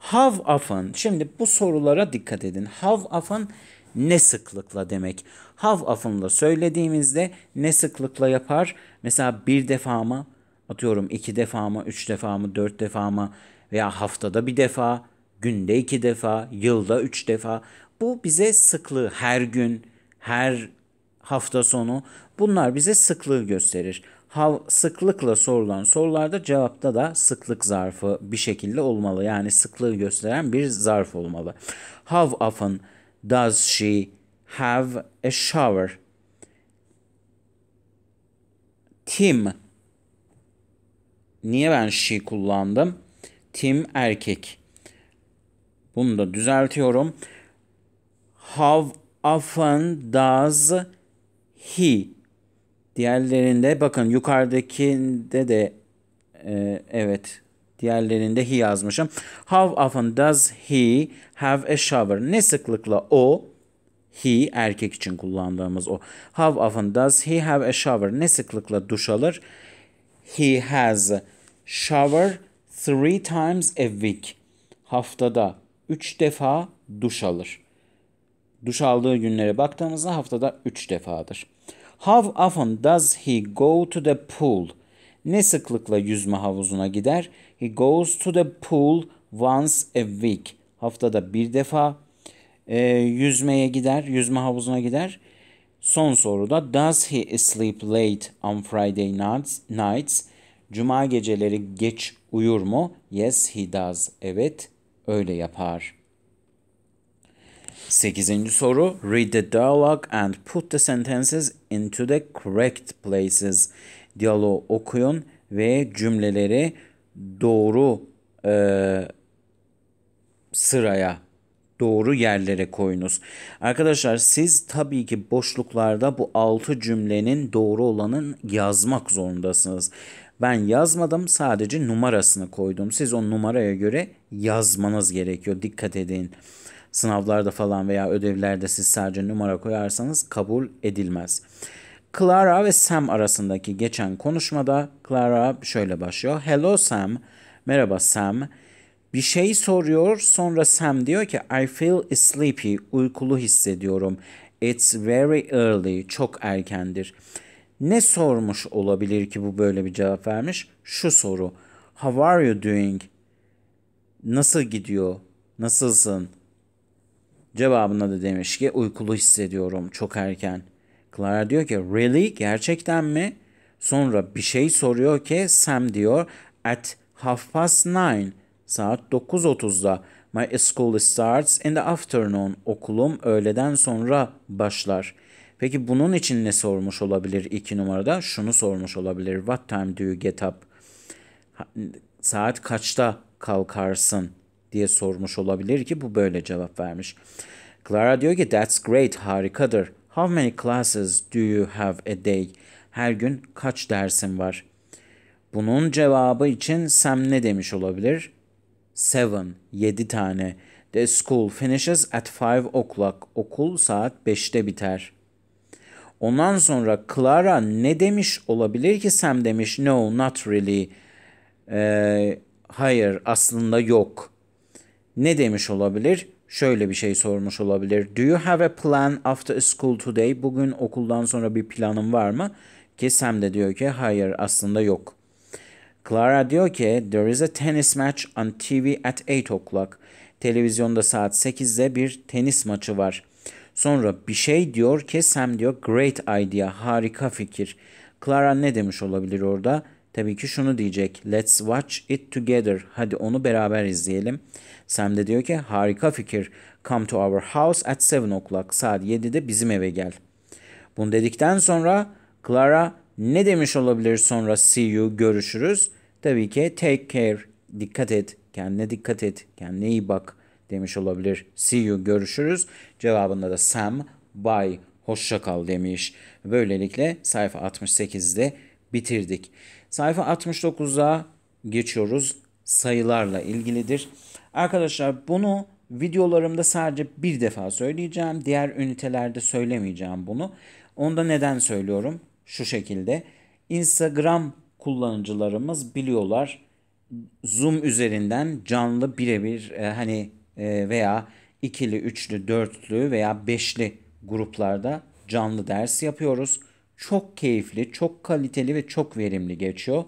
How often? Şimdi bu sorulara dikkat edin. How often ne sıklıkla demek. How often'la söylediğimizde ne sıklıkla yapar? Mesela bir defa mı? Atıyorum iki defa mı? Üç defa mı? Dört defa mı? Veya haftada bir defa, günde iki defa, yılda üç defa. Bu bize sıklığı her gün, her hafta sonu bunlar bize sıklığı gösterir. How sıklıkla sorulan sorularda cevapta da sıklık zarfı bir şekilde olmalı. Yani sıklığı gösteren bir zarf olmalı. How often does she have a shower? Tim. Niye ben she kullandım? Tim erkek. Bunu da düzeltiyorum. How often does he Diğerlerinde bakın yukarıdakinde de e, evet diğerlerinde he yazmışım. How often does he have a shower? Ne sıklıkla o he erkek için kullandığımız o. How often does he have a shower? Ne sıklıkla duş alır? He has shower three times a week. Haftada üç defa duş alır. Duş aldığı günlere baktığımızda haftada üç defadır. How often does he go to the pool? Ne sıklıkla yüzme havuzuna gider? He goes to the pool once a week. Haftada bir defa e, yüzmeye gider, yüzme havuzuna gider. Son soruda does he sleep late on Friday nights? nights? Cuma geceleri geç uyur mu? Yes he does. Evet öyle yapar. Sekizinci soru Read the dialogue and put the sentences into the correct places. Diyaloğu okuyun ve cümleleri doğru e, sıraya doğru yerlere koyunuz. Arkadaşlar siz tabii ki boşluklarda bu altı cümlenin doğru olanın yazmak zorundasınız. Ben yazmadım sadece numarasını koydum. Siz o numaraya göre yazmanız gerekiyor. Dikkat edin sınavlarda falan veya ödevlerde siz sadece numara koyarsanız kabul edilmez. Clara ve Sam arasındaki geçen konuşmada Clara şöyle başlıyor. Hello Sam. Merhaba Sam. Bir şey soruyor sonra Sam diyor ki I feel sleepy. Uykulu hissediyorum. It's very early. Çok erkendir. Ne sormuş olabilir ki bu böyle bir cevap vermiş? Şu soru. How are you doing? Nasıl gidiyor? Nasılsın? Cevabında da demiş ki uykulu hissediyorum çok erken. Clara diyor ki really gerçekten mi? Sonra bir şey soruyor ki Sam diyor at half past nine saat 9.30'da my school starts in the afternoon okulum öğleden sonra başlar. Peki bunun için ne sormuş olabilir iki numarada? Şunu sormuş olabilir. What time do you get up? Saat kaçta kalkarsın? diye sormuş olabilir ki bu böyle cevap vermiş. Clara diyor ki that's great harikadır. How many classes do you have a day? Her gün kaç dersin var? Bunun cevabı için Sam ne demiş olabilir? Seven, yedi tane. The school finishes at five o'clock. Okul saat beşte biter. Ondan sonra Clara ne demiş olabilir ki Sam demiş no not really. Ee, hayır aslında yok ne demiş olabilir? Şöyle bir şey sormuş olabilir. Do you have a plan after school today? Bugün okuldan sonra bir planın var mı? Ki Sam de diyor ki hayır aslında yok. Clara diyor ki there is a tennis match on TV at 8 o'clock. Televizyonda saat 8'de bir tenis maçı var. Sonra bir şey diyor ki Sam diyor great idea harika fikir. Clara ne demiş olabilir orada? tabii ki şunu diyecek. Let's watch it together. Hadi onu beraber izleyelim. Sam de diyor ki harika fikir. Come to our house at 7 o'clock. Saat 7'de bizim eve gel. Bunu dedikten sonra Clara ne demiş olabilir sonra see you görüşürüz. Tabii ki take care dikkat et kendine dikkat et kendine iyi bak demiş olabilir. See you görüşürüz. Cevabında da Sam bye hoşça kal demiş. Böylelikle sayfa 68'de bitirdik. Sayfa 69'a geçiyoruz. Sayılarla ilgilidir. Arkadaşlar bunu videolarımda sadece bir defa söyleyeceğim. Diğer ünitelerde söylemeyeceğim bunu. Onda neden söylüyorum? Şu şekilde. Instagram kullanıcılarımız biliyorlar. Zoom üzerinden canlı birebir e, hani e, veya ikili, üçlü, dörtlü veya beşli gruplarda canlı ders yapıyoruz çok keyifli, çok kaliteli ve çok verimli geçiyor.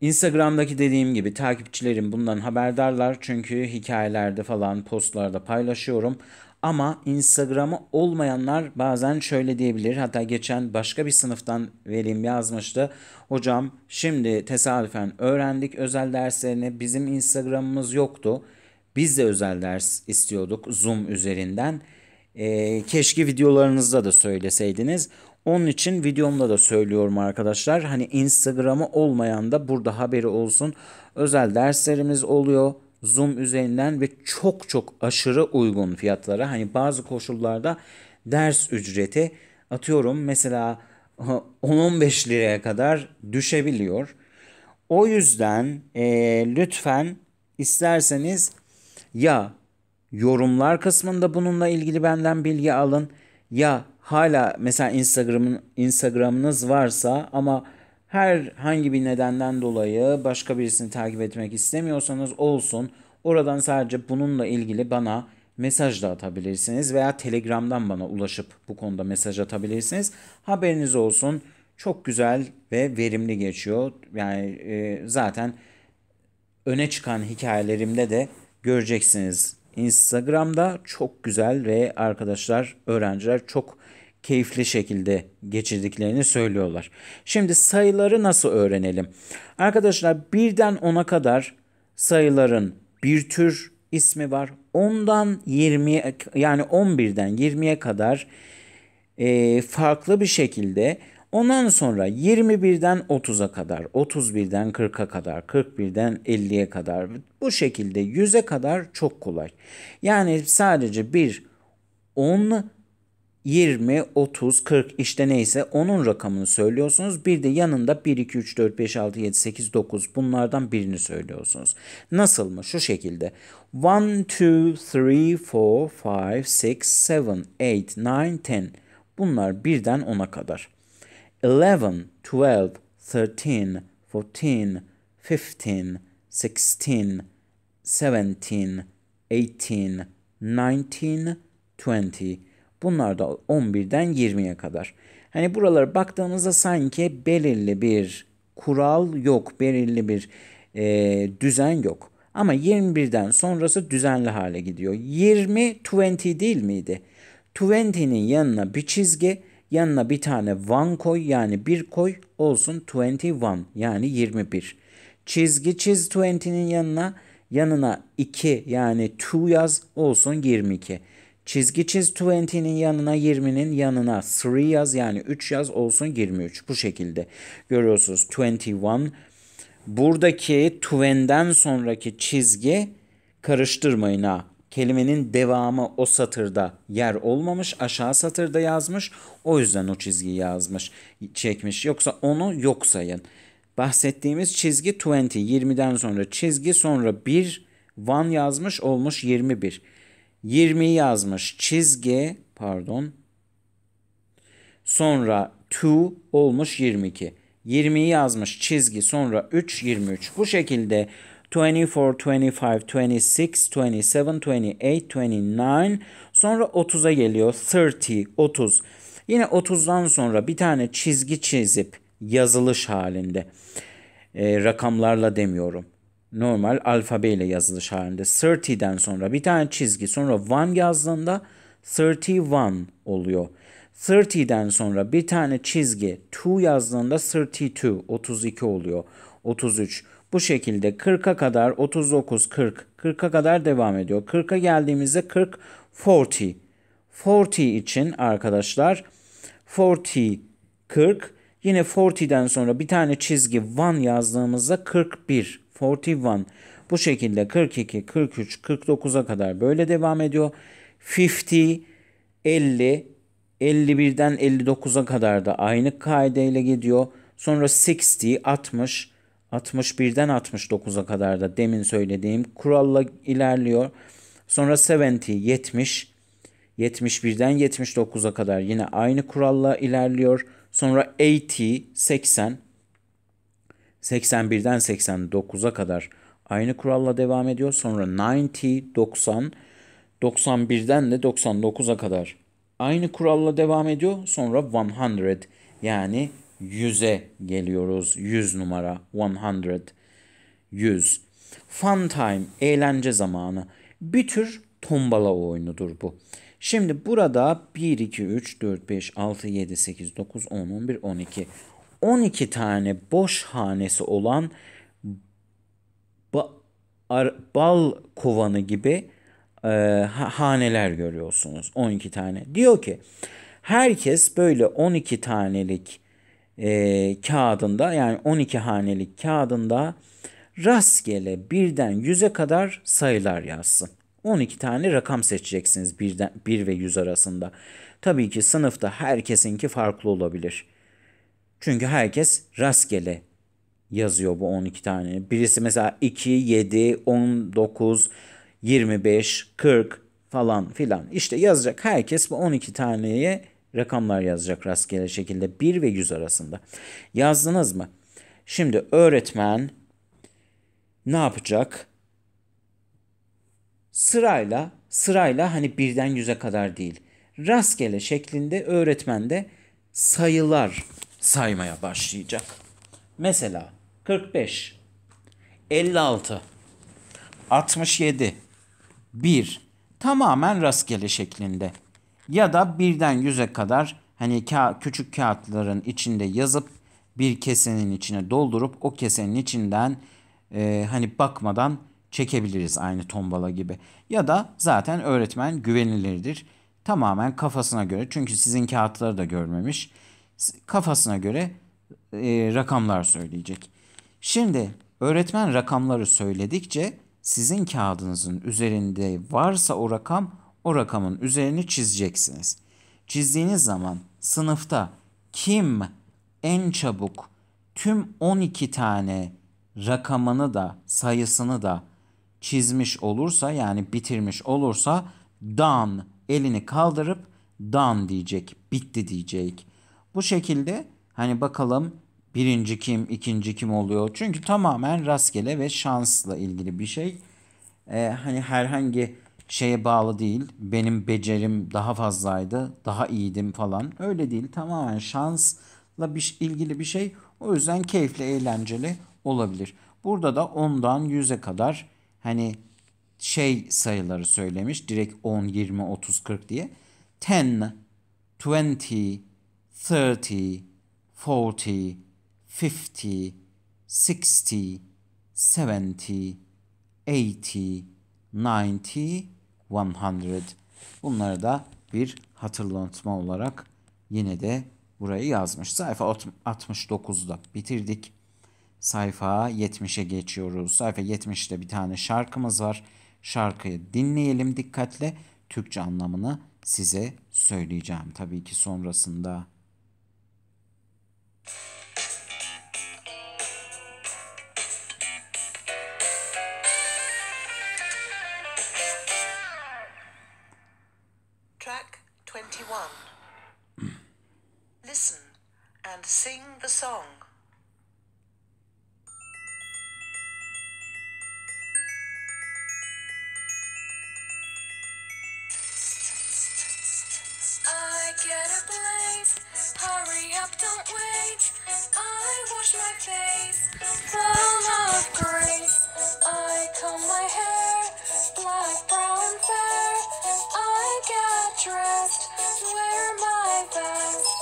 Instagram'daki dediğim gibi takipçilerim bundan haberdarlar çünkü hikayelerde falan postlarda paylaşıyorum. Ama Instagram'ı olmayanlar bazen şöyle diyebilir. Hatta geçen başka bir sınıftan velim yazmıştı. Hocam şimdi tesadüfen öğrendik özel derslerini. Bizim Instagram'ımız yoktu. Biz de özel ders istiyorduk Zoom üzerinden. E, keşke videolarınızda da söyleseydiniz. Onun için videomda da söylüyorum arkadaşlar. Hani Instagram'ı olmayan da burada haberi olsun. Özel derslerimiz oluyor. Zoom üzerinden ve çok çok aşırı uygun fiyatlara. Hani bazı koşullarda ders ücreti atıyorum mesela 10-15 <laughs> liraya kadar düşebiliyor. O yüzden e, lütfen isterseniz ya Yorumlar kısmında bununla ilgili benden bilgi alın. Ya hala mesela Instagram'ın Instagram'ınız varsa ama herhangi bir nedenden dolayı başka birisini takip etmek istemiyorsanız olsun. Oradan sadece bununla ilgili bana mesaj da atabilirsiniz veya Telegram'dan bana ulaşıp bu konuda mesaj atabilirsiniz. Haberiniz olsun. Çok güzel ve verimli geçiyor. Yani e, zaten öne çıkan hikayelerimde de göreceksiniz Instagram'da çok güzel ve arkadaşlar, öğrenciler çok keyifli şekilde geçirdiklerini söylüyorlar. Şimdi sayıları nasıl öğrenelim? Arkadaşlar birden 10'a kadar sayıların bir tür ismi var. 10'dan 20'ye yani 11'den 20'ye kadar e, farklı bir şekilde Ondan sonra 21'den 30'a kadar, 31'den 40'a kadar, 41'den 50'ye kadar bu şekilde 100'e kadar çok kolay. Yani sadece bir 10 20, 30, 40 işte neyse onun rakamını söylüyorsunuz. Bir de yanında 1, 2, 3, 4, 5, 6, 7, 8, 9 bunlardan birini söylüyorsunuz. Nasıl mı? Şu şekilde. 1, 2, 3, 4, 5, 6, 7, 8, 9, 10. Bunlar birden 10'a kadar. 11, 12, 13, 14, 15, 16, 17, 18, 19, 20. Bunlar da 11'den 20'ye kadar. Hani buralara baktığımızda sanki belirli bir kural yok, belirli bir e, düzen yok. Ama 21'den sonrası düzenli hale gidiyor. 20, 20 değil miydi? 20'nin yanına bir çizgi, Yanına bir tane one koy yani bir koy olsun 21 yani 21. Çizgi çiz 20'nin yanına yanına 2 yani 2 yaz olsun 22. Çizgi çiz 20'nin yanına 20'nin yanına 3 yaz yani 3 yaz olsun 23. Bu şekilde görüyorsunuz 21. Buradaki 20'den sonraki çizgi karıştırmayın ha kelimenin devamı o satırda yer olmamış. Aşağı satırda yazmış. O yüzden o çizgiyi yazmış, çekmiş. Yoksa onu yok sayın. Bahsettiğimiz çizgi 20, 20'den sonra çizgi sonra 1, one yazmış olmuş 21. 20 yazmış çizgi pardon. Sonra two olmuş 22. 20'yi yazmış çizgi sonra 3 23. Bu şekilde 24, 25, 26, 27, 28, 29. Sonra 30'a geliyor. 30, 30. Yine 30'dan sonra bir tane çizgi çizip yazılış halinde. E, rakamlarla demiyorum. Normal alfabeyle yazılış halinde. 30'den sonra bir tane çizgi sonra 1 yazdığında 31 oluyor. 30'den sonra bir tane çizgi 2 yazdığında 32, 32 oluyor. 33. Bu şekilde 40'a kadar 39, 40, 40'a kadar devam ediyor. 40'a geldiğimizde 40, 40. 40 için arkadaşlar 40, 40. Yine 40'den sonra bir tane çizgi 1 yazdığımızda 41, 41. Bu şekilde 42, 43, 49'a kadar böyle devam ediyor. 50, 50, 51'den 59'a kadar da aynı kaideyle gidiyor. Sonra 60, 60, 61'den 69'a kadar da demin söylediğim kuralla ilerliyor. Sonra 70, 70, 71'den 79'a kadar yine aynı kuralla ilerliyor. Sonra 80, 80, 81'den 89'a kadar aynı kuralla devam ediyor. Sonra 90, 90, 91'den de 99'a kadar aynı kuralla devam ediyor. Sonra 100 yani 100'e geliyoruz. 100 numara 100 100. Fun time eğlence zamanı. Bir tür tombala oyunudur bu. Şimdi burada 1 2 3 4 5 6 7 8 9 10 11 12 12 tane boş hanesi olan ba bal kovanı gibi e, haneler görüyorsunuz. 12 tane. Diyor ki herkes böyle 12 tanelik e, kağıdında yani 12 hanelik kağıdında rastgele birden 100'e kadar sayılar yazsın. 12 tane rakam seçeceksiniz birden 1 ve 100 arasında. Tabii ki sınıfta herkesinki farklı olabilir. Çünkü herkes rastgele yazıyor bu 12 tane. Birisi mesela 2, 7, 19, 25, 40 falan filan. İşte yazacak herkes bu 12 taneye rakamlar yazacak rastgele şekilde 1 ve 100 arasında. Yazdınız mı? Şimdi öğretmen ne yapacak? Sırayla sırayla hani birden yüze kadar değil. Rastgele şeklinde öğretmen de sayılar saymaya başlayacak. Mesela 45, 56, 67, 1 tamamen rastgele şeklinde ya da birden yüze kadar hani ka küçük kağıtların içinde yazıp bir kesenin içine doldurup o kesenin içinden e, hani bakmadan çekebiliriz aynı tombala gibi. Ya da zaten öğretmen güvenilirdir. Tamamen kafasına göre çünkü sizin kağıtları da görmemiş. Kafasına göre e, rakamlar söyleyecek. Şimdi öğretmen rakamları söyledikçe sizin kağıdınızın üzerinde varsa o rakam o rakamın üzerini çizeceksiniz. Çizdiğiniz zaman sınıfta kim en çabuk tüm 12 tane rakamını da sayısını da çizmiş olursa yani bitirmiş olursa dan elini kaldırıp dan diyecek, bitti diyecek. Bu şekilde hani bakalım birinci kim, ikinci kim oluyor. Çünkü tamamen rastgele ve şansla ilgili bir şey. Ee, hani herhangi şeye bağlı değil. Benim becerim daha fazlaydı, daha iyiydim falan. Öyle değil. Tamamen şansla bir, ilgili bir şey. O yüzden keyifli, eğlenceli olabilir. Burada da 10'dan 100'e kadar hani şey sayıları söylemiş. Direkt 10, 20, 30, 40 diye. 10, 20, 30, 40, 50, 60, 70, 80, 90, 100. Bunları da bir hatırlatma olarak yine de burayı yazmış. Sayfa 69'da bitirdik. Sayfa 70'e geçiyoruz. Sayfa 70'te bir tane şarkımız var. Şarkıyı dinleyelim dikkatle. Türkçe anlamını size söyleyeceğim tabii ki sonrasında. Thank you. Sing the song. I get up late. Hurry up, don't wait. I wash my face. Full of grace. I comb my hair. Black, brown, fair. I get dressed. Wear my vest.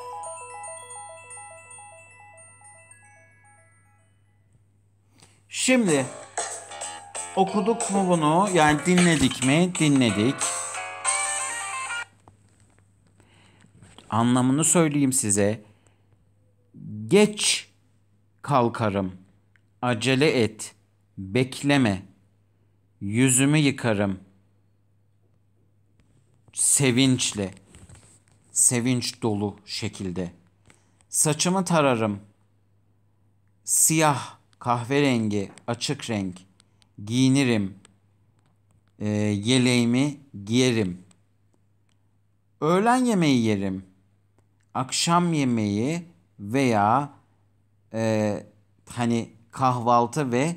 Şimdi okuduk mu bunu? Yani dinledik mi? Dinledik. Anlamını söyleyeyim size. Geç kalkarım. Acele et. Bekleme. Yüzümü yıkarım. Sevinçle. Sevinç dolu şekilde. Saçımı tararım. Siyah kahverengi açık renk giyinirim. E, yeleğimi giyerim. Öğlen yemeği yerim. Akşam yemeği veya e, hani kahvaltı ve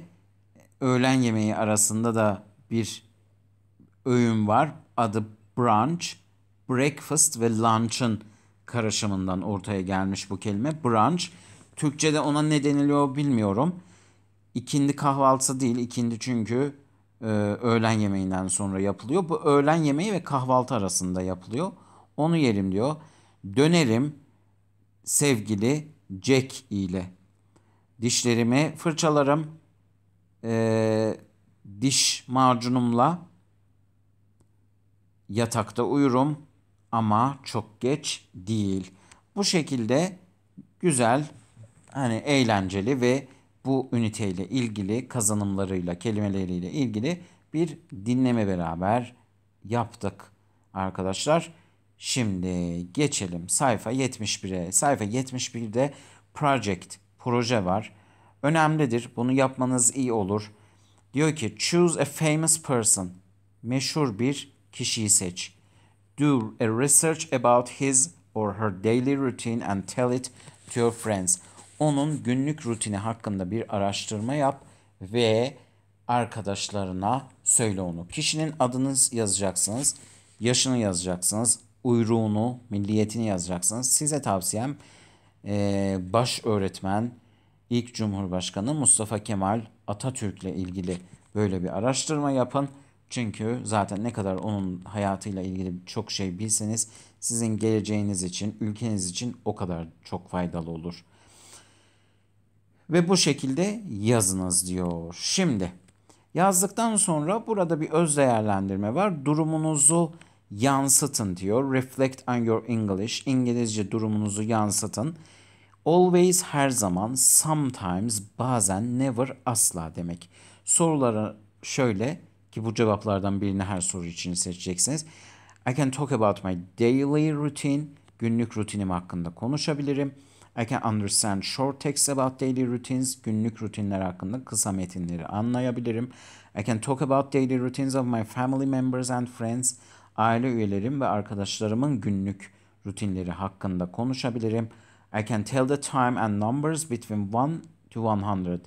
öğlen yemeği arasında da bir öğün var. Adı brunch. Breakfast ve lunch'ın karışımından ortaya gelmiş bu kelime. Brunch. Türkçe'de ona ne deniliyor bilmiyorum ikindi kahvaltısı değil. ikindi çünkü e, öğlen yemeğinden sonra yapılıyor. Bu öğlen yemeği ve kahvaltı arasında yapılıyor. Onu yerim diyor. Dönerim sevgili Jack ile. Dişlerimi fırçalarım. E, diş macunumla yatakta uyurum ama çok geç değil. Bu şekilde güzel hani eğlenceli ve bu üniteyle ilgili kazanımlarıyla, kelimeleriyle ilgili bir dinleme beraber yaptık arkadaşlar. Şimdi geçelim sayfa 71'e. Sayfa 71'de project, proje var. Önemlidir. Bunu yapmanız iyi olur. Diyor ki choose a famous person. Meşhur bir kişiyi seç. Do a research about his or her daily routine and tell it to your friends onun günlük rutini hakkında bir araştırma yap ve arkadaşlarına söyle onu. Kişinin adını yazacaksınız, yaşını yazacaksınız, uyruğunu, milliyetini yazacaksınız. Size tavsiyem e, baş öğretmen, ilk Cumhurbaşkanı Mustafa Kemal Atatürk'le ilgili böyle bir araştırma yapın. Çünkü zaten ne kadar onun hayatıyla ilgili çok şey bilseniz sizin geleceğiniz için, ülkeniz için o kadar çok faydalı olur ve bu şekilde yazınız diyor. Şimdi yazdıktan sonra burada bir öz değerlendirme var. Durumunuzu yansıtın diyor. Reflect on your English. İngilizce durumunuzu yansıtın. Always her zaman, sometimes bazen, never asla demek. Sorulara şöyle ki bu cevaplardan birini her soru için seçeceksiniz. I can talk about my daily routine. Günlük rutinim hakkında konuşabilirim. I can understand short texts about daily routines. Günlük rutinler hakkında kısa metinleri anlayabilirim. I can talk about daily routines of my family members and friends. Aile üyelerim ve arkadaşlarımın günlük rutinleri hakkında konuşabilirim. I can tell the time and numbers between 1 to 100.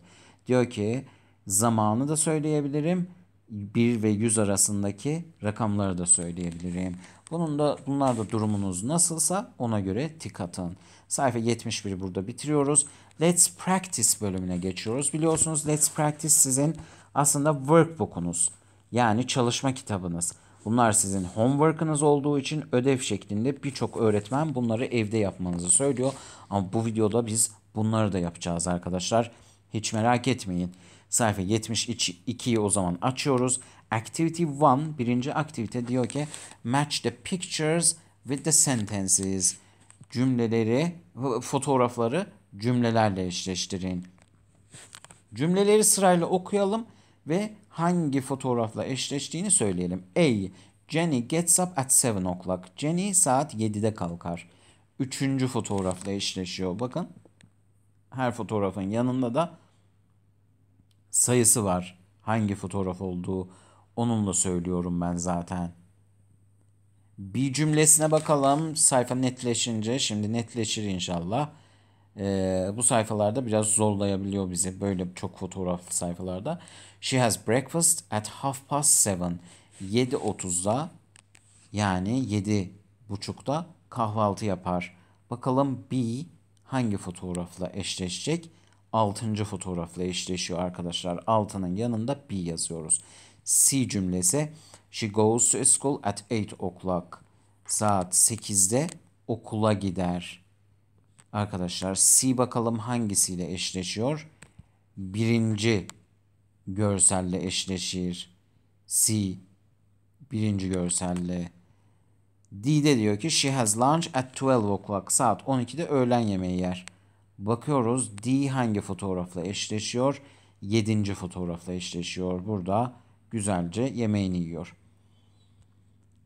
Diyor ki zamanı da söyleyebilirim. 1 ve 100 arasındaki rakamları da söyleyebilirim. Bunun da bunlar da durumunuz nasılsa ona göre tik atın. Sayfa 71'i burada bitiriyoruz. Let's Practice bölümüne geçiyoruz. Biliyorsunuz Let's Practice sizin aslında workbook'unuz. Yani çalışma kitabınız. Bunlar sizin homework'ınız olduğu için ödev şeklinde birçok öğretmen bunları evde yapmanızı söylüyor. Ama bu videoda biz bunları da yapacağız arkadaşlar. Hiç merak etmeyin. Sayfa 72'yi o zaman açıyoruz. Activity 1 birinci aktivite diyor ki match the pictures with the sentences cümleleri, fotoğrafları cümlelerle eşleştirin. Cümleleri sırayla okuyalım ve hangi fotoğrafla eşleştiğini söyleyelim. A. Jenny gets up at 7 o'clock. Jenny saat 7'de kalkar. Üçüncü fotoğrafla eşleşiyor. Bakın her fotoğrafın yanında da sayısı var. Hangi fotoğraf olduğu onunla söylüyorum ben zaten. Bir cümlesine bakalım. Sayfa netleşince. Şimdi netleşir inşallah. Ee, bu sayfalarda biraz zorlayabiliyor bizi. Böyle çok fotoğraf sayfalarda. She has breakfast at half past seven. 7.30'da yani 7.30'da kahvaltı yapar. Bakalım B hangi fotoğrafla eşleşecek? 6. fotoğrafla eşleşiyor arkadaşlar. Altının yanında B yazıyoruz. C cümlesi She goes to school at 8 o'clock. Saat 8'de okula gider. Arkadaşlar C bakalım hangisiyle eşleşiyor? Birinci görselle eşleşir. C birinci görselle. D'de diyor ki she has lunch at 12 o'clock. Saat 12'de öğlen yemeği yer. Bakıyoruz D hangi fotoğrafla eşleşiyor? Yedinci fotoğrafla eşleşiyor. Burada güzelce yemeğini yiyor.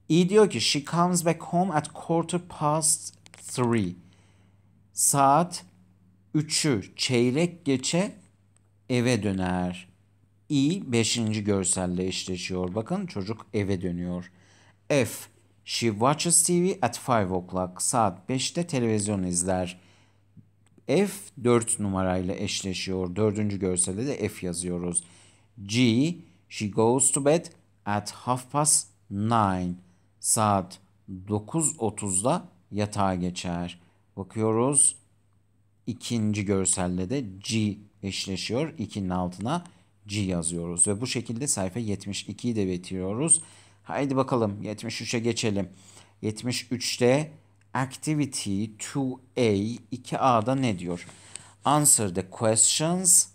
E diyor ki she comes back home at quarter past three. Saat üçü çeyrek geçe eve döner. E beşinci görselle eşleşiyor. Bakın çocuk eve dönüyor. F. She watches TV at five o'clock. Saat beşte televizyon izler. F 4 numarayla eşleşiyor. Dördüncü görselde de F yazıyoruz. G. She goes to bed at half past nine saat 9.30'da yatağa geçer. Bakıyoruz ikinci görselde de G eşleşiyor. 2'nin altına G yazıyoruz ve bu şekilde sayfa 72'yi de bitiriyoruz. Haydi bakalım 73'e geçelim. 73'te activity 2A 2A'da ne diyor? Answer the questions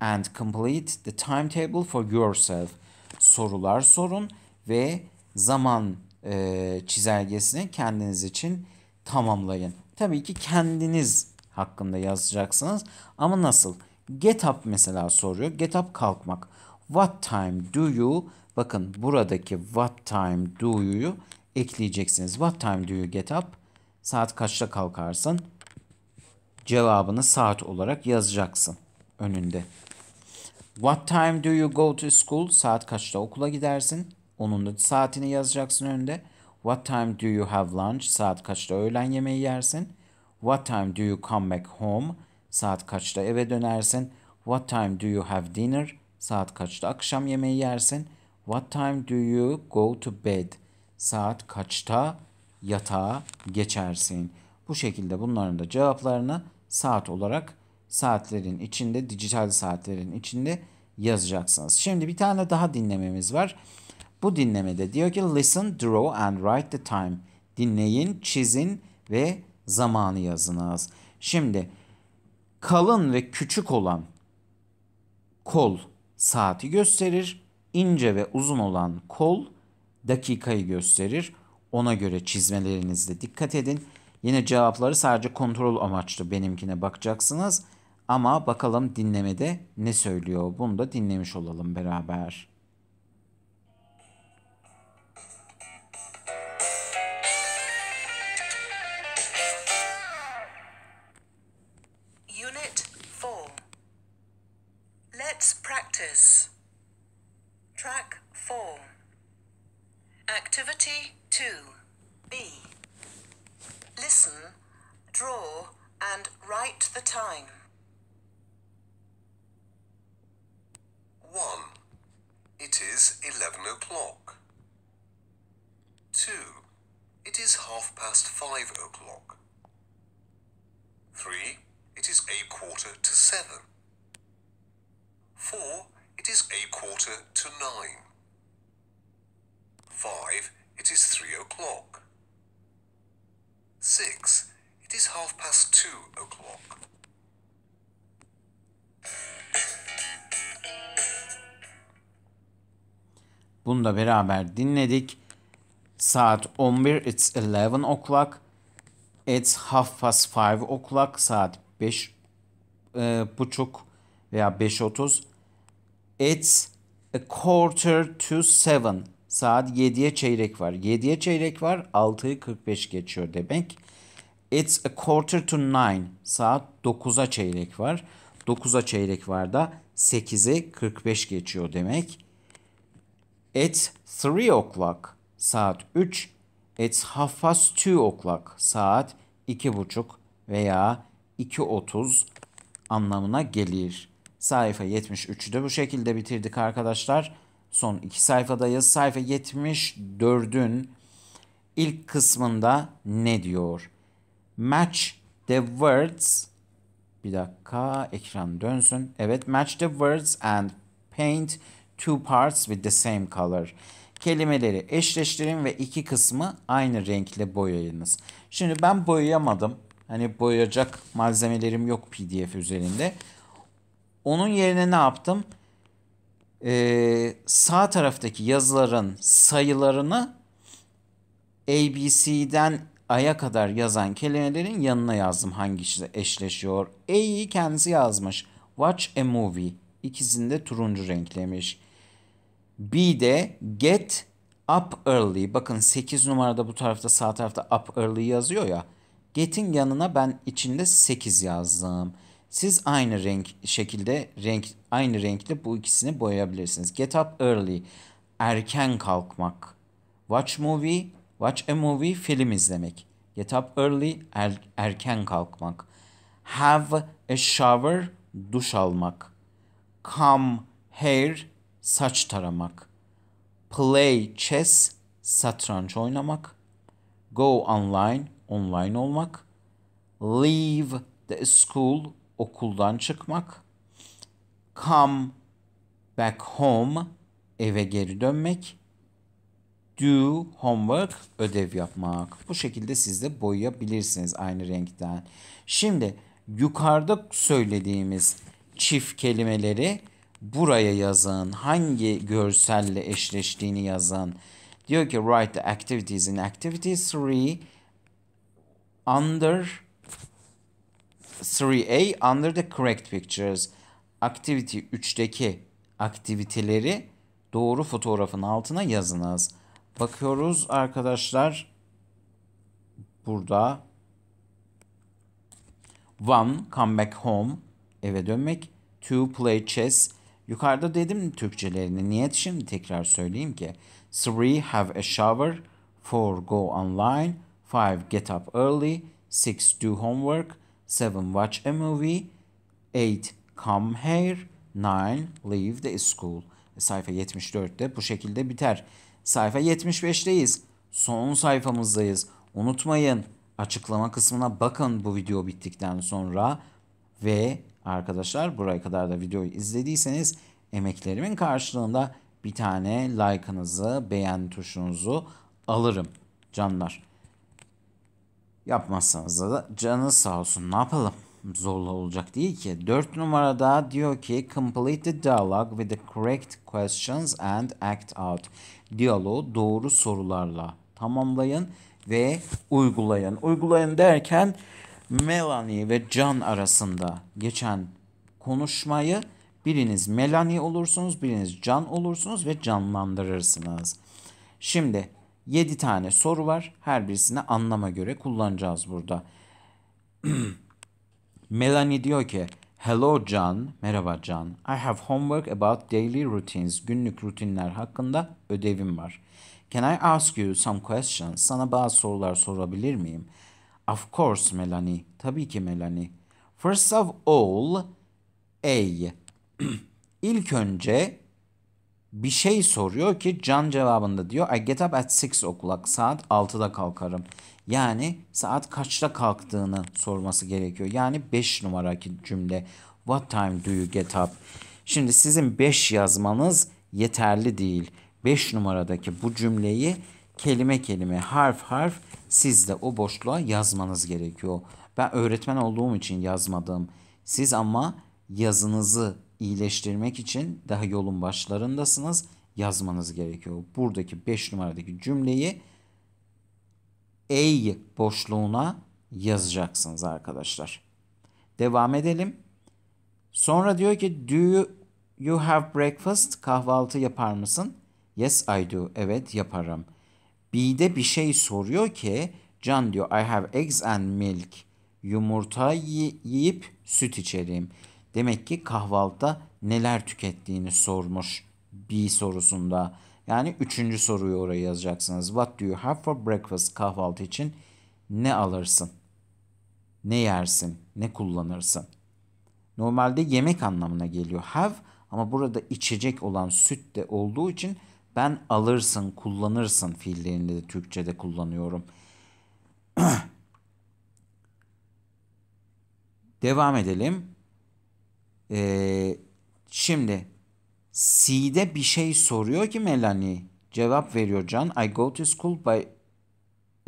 and complete the timetable for yourself. Sorular sorun ve zaman e, çizelgesini kendiniz için tamamlayın. Tabii ki kendiniz hakkında yazacaksınız ama nasıl? Get up mesela soruyor. Get up kalkmak. What time do you? Bakın buradaki what time do you'yu ekleyeceksiniz. What time do you get up? Saat kaçta kalkarsın? Cevabını saat olarak yazacaksın önünde. What time do you go to school? Saat kaçta okula gidersin? Onun da saatini yazacaksın önünde. What time do you have lunch? Saat kaçta öğlen yemeği yersin? What time do you come back home? Saat kaçta eve dönersin? What time do you have dinner? Saat kaçta akşam yemeği yersin? What time do you go to bed? Saat kaçta yatağa geçersin? Bu şekilde bunların da cevaplarını saat olarak saatlerin içinde, dijital saatlerin içinde yazacaksınız. Şimdi bir tane daha dinlememiz var. Bu dinlemede diyor ki listen, draw and write the time. Dinleyin, çizin ve zamanı yazınız. Şimdi kalın ve küçük olan kol saati gösterir. ince ve uzun olan kol dakikayı gösterir. Ona göre çizmelerinizde dikkat edin. Yine cevapları sadece kontrol amaçlı benimkine bakacaksınız. Ama bakalım dinlemede ne söylüyor? Bunu da dinlemiş olalım beraber. 4. Activity 2. B. Listen, draw, and write the time. 1. It is 11 o'clock. 2. It is half past 5 o'clock. 3. It is a quarter to 7. 4. It is a quarter to 9. is three o'clock. Six. It is half past two o'clock. Bunu da beraber dinledik. Saat 11, it's 11 o'clock. It's half past five o'clock. Saat 5 e, buçuk veya 5.30. It's a quarter to seven. Saat 7'ye çeyrek var. 7'ye çeyrek var. 6'yı 45 geçiyor demek. It's a quarter to nine Saat 9'a çeyrek var. 9'a çeyrek var da 8'i 45 geçiyor demek. It's three o'clock. Saat 3. It's half past two o'clock. Saat 2.30 veya 2.30 anlamına gelir. Sayfa 73'ü de bu şekilde bitirdik arkadaşlar son iki sayfada yaz Sayfa 74'ün ilk kısmında ne diyor? Match the words bir dakika ekran dönsün. Evet match the words and paint two parts with the same color. Kelimeleri eşleştirin ve iki kısmı aynı renkle boyayınız. Şimdi ben boyayamadım. Hani boyayacak malzemelerim yok PDF üzerinde. Onun yerine ne yaptım? e, sağ taraftaki yazıların sayılarını ABC'den A'ya kadar yazan kelimelerin yanına yazdım hangisi eşleşiyor. A'yı kendisi yazmış. Watch a movie. İkisinde turuncu renklemiş. B de get up early. Bakın 8 numarada bu tarafta sağ tarafta up early yazıyor ya. Get'in yanına ben içinde 8 yazdım. Siz aynı renk şekilde renk aynı renkle bu ikisini boyayabilirsiniz. Get up early erken kalkmak. Watch movie watch a movie film izlemek. Get up early er, erken kalkmak. Have a shower duş almak. Come hair saç taramak. Play chess satranç oynamak. Go online online olmak. Leave the school okuldan çıkmak. Come back home eve geri dönmek. Do homework ödev yapmak. Bu şekilde siz de boyayabilirsiniz aynı renkten. Şimdi yukarıda söylediğimiz çift kelimeleri buraya yazın. Hangi görselle eşleştiğini yazın. Diyor ki write the activities in activity 3 under 3A under the correct pictures. Activity 3'teki aktiviteleri doğru fotoğrafın altına yazınız. Bakıyoruz arkadaşlar. Burada one come back home eve dönmek. Two play chess. Yukarıda dedim Türkçelerini. Niye şimdi tekrar söyleyeyim ki? Three have a shower. Four go online. Five get up early. Six do homework. 7. Watch a movie. 8. Come here. 9. Leave the school. Sayfa 74'te bu şekilde biter. Sayfa 75'teyiz. Son sayfamızdayız. Unutmayın açıklama kısmına bakın bu video bittikten sonra. Ve arkadaşlar buraya kadar da videoyu izlediyseniz emeklerimin karşılığında bir tane like'ınızı, beğen tuşunuzu alırım canlar. Yapmazsanız da, da sağ olsun ne yapalım. Zorla olacak değil ki. 4 numarada diyor ki complete the dialogue with the correct questions and act out. Diyaloğu doğru sorularla tamamlayın ve uygulayın. Uygulayın derken Melanie ve Can arasında geçen konuşmayı biriniz Melanie olursunuz, biriniz Can olursunuz ve canlandırırsınız. Şimdi 7 tane soru var. Her birisini anlama göre kullanacağız burada. <clears throat> Melanie diyor ki Hello John, merhaba John. I have homework about daily routines, günlük rutinler hakkında ödevim var. Can I ask you some questions? Sana bazı sorular sorabilir miyim? Of course Melanie, tabii ki Melanie. First of all, A. <clears throat> İlk önce bir şey soruyor ki Can cevabında diyor I get up at 6 o'clock saat 6'da kalkarım. Yani saat kaçta kalktığını sorması gerekiyor. Yani 5 numaraki cümle what time do you get up? Şimdi sizin 5 yazmanız yeterli değil. 5 numaradaki bu cümleyi kelime kelime harf harf siz de o boşluğa yazmanız gerekiyor. Ben öğretmen olduğum için yazmadım. Siz ama yazınızı iyileştirmek için daha yolun başlarındasınız yazmanız gerekiyor. Buradaki 5 numaradaki cümleyi ey boşluğuna yazacaksınız arkadaşlar. Devam edelim. Sonra diyor ki do you, you have breakfast? Kahvaltı yapar mısın? Yes I do. Evet yaparım. B'de bir şey soruyor ki Can diyor I have eggs and milk. Yumurta yiyip süt içerim. Demek ki kahvaltıda neler tükettiğini sormuş bir sorusunda. Yani üçüncü soruyu oraya yazacaksınız. What do you have for breakfast? Kahvaltı için ne alırsın? Ne yersin? Ne kullanırsın? Normalde yemek anlamına geliyor have ama burada içecek olan süt de olduğu için ben alırsın, kullanırsın fiillerini de Türkçe'de kullanıyorum. <clears throat> Devam edelim. Ee, şimdi C'de bir şey soruyor ki Melanie. Cevap veriyor Can. I go to school by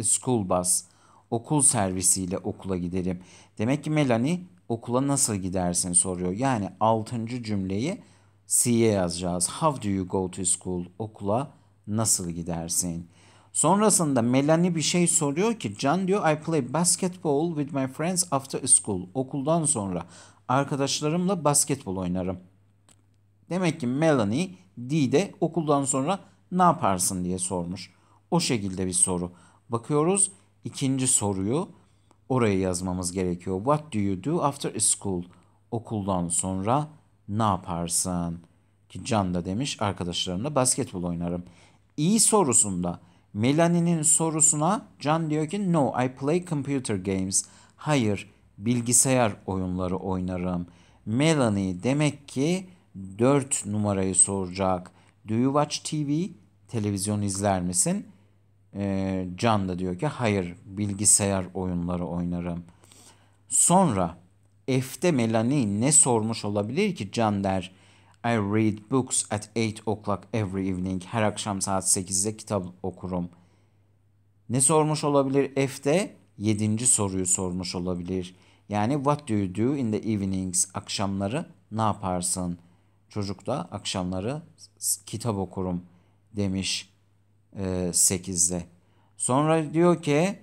school bus. Okul servisiyle okula giderim. Demek ki Melanie okula nasıl gidersin soruyor. Yani 6. cümleyi C'ye yazacağız. How do you go to school? Okula nasıl gidersin? Sonrasında Melanie bir şey soruyor ki Can diyor I play basketball with my friends after school. Okuldan sonra Arkadaşlarımla basketbol oynarım. Demek ki Melanie D'de okuldan sonra ne yaparsın diye sormuş. O şekilde bir soru. Bakıyoruz ikinci soruyu oraya yazmamız gerekiyor. What do you do after school? Okuldan sonra ne yaparsın? Ki Can da demiş arkadaşlarımla basketbol oynarım. İyi sorusunda Melanie'nin sorusuna Can diyor ki no I play computer games. Hayır bilgisayar oyunları oynarım. Melanie demek ki 4 numarayı soracak. Do you watch TV? Televizyon izler misin? Ee, Can da diyor ki hayır bilgisayar oyunları oynarım. Sonra F'de Melanie ne sormuş olabilir ki Can der. I read books at 8 o'clock every evening. Her akşam saat 8'de kitap okurum. Ne sormuş olabilir F'de? Yedinci soruyu sormuş olabilir. Yani what do you do in the evenings? Akşamları ne yaparsın? Çocuk da akşamları kitap okurum demiş e, 8'de. Sonra diyor ki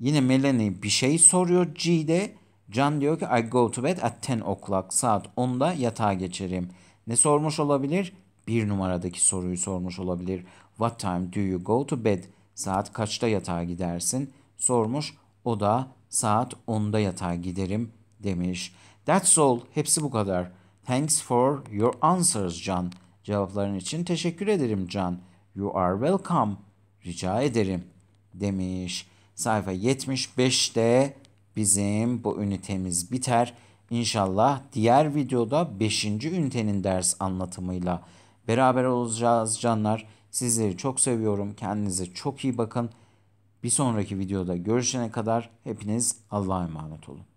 yine Melanie bir şey soruyor G'de. Can diyor ki I go to bed at 10 o'clock. Saat 10'da yatağa geçerim. Ne sormuş olabilir? Bir numaradaki soruyu sormuş olabilir. What time do you go to bed? Saat kaçta yatağa gidersin? Sormuş. O da Saat 10'da yatağa giderim demiş. That's all. Hepsi bu kadar. Thanks for your answers Can. Cevapların için teşekkür ederim Can. You are welcome. Rica ederim demiş. Sayfa 75'te bizim bu ünitemiz biter. İnşallah diğer videoda 5. ünitenin ders anlatımıyla beraber olacağız canlar. Sizleri çok seviyorum. Kendinize çok iyi bakın. Bir sonraki videoda görüşene kadar hepiniz Allah'a emanet olun.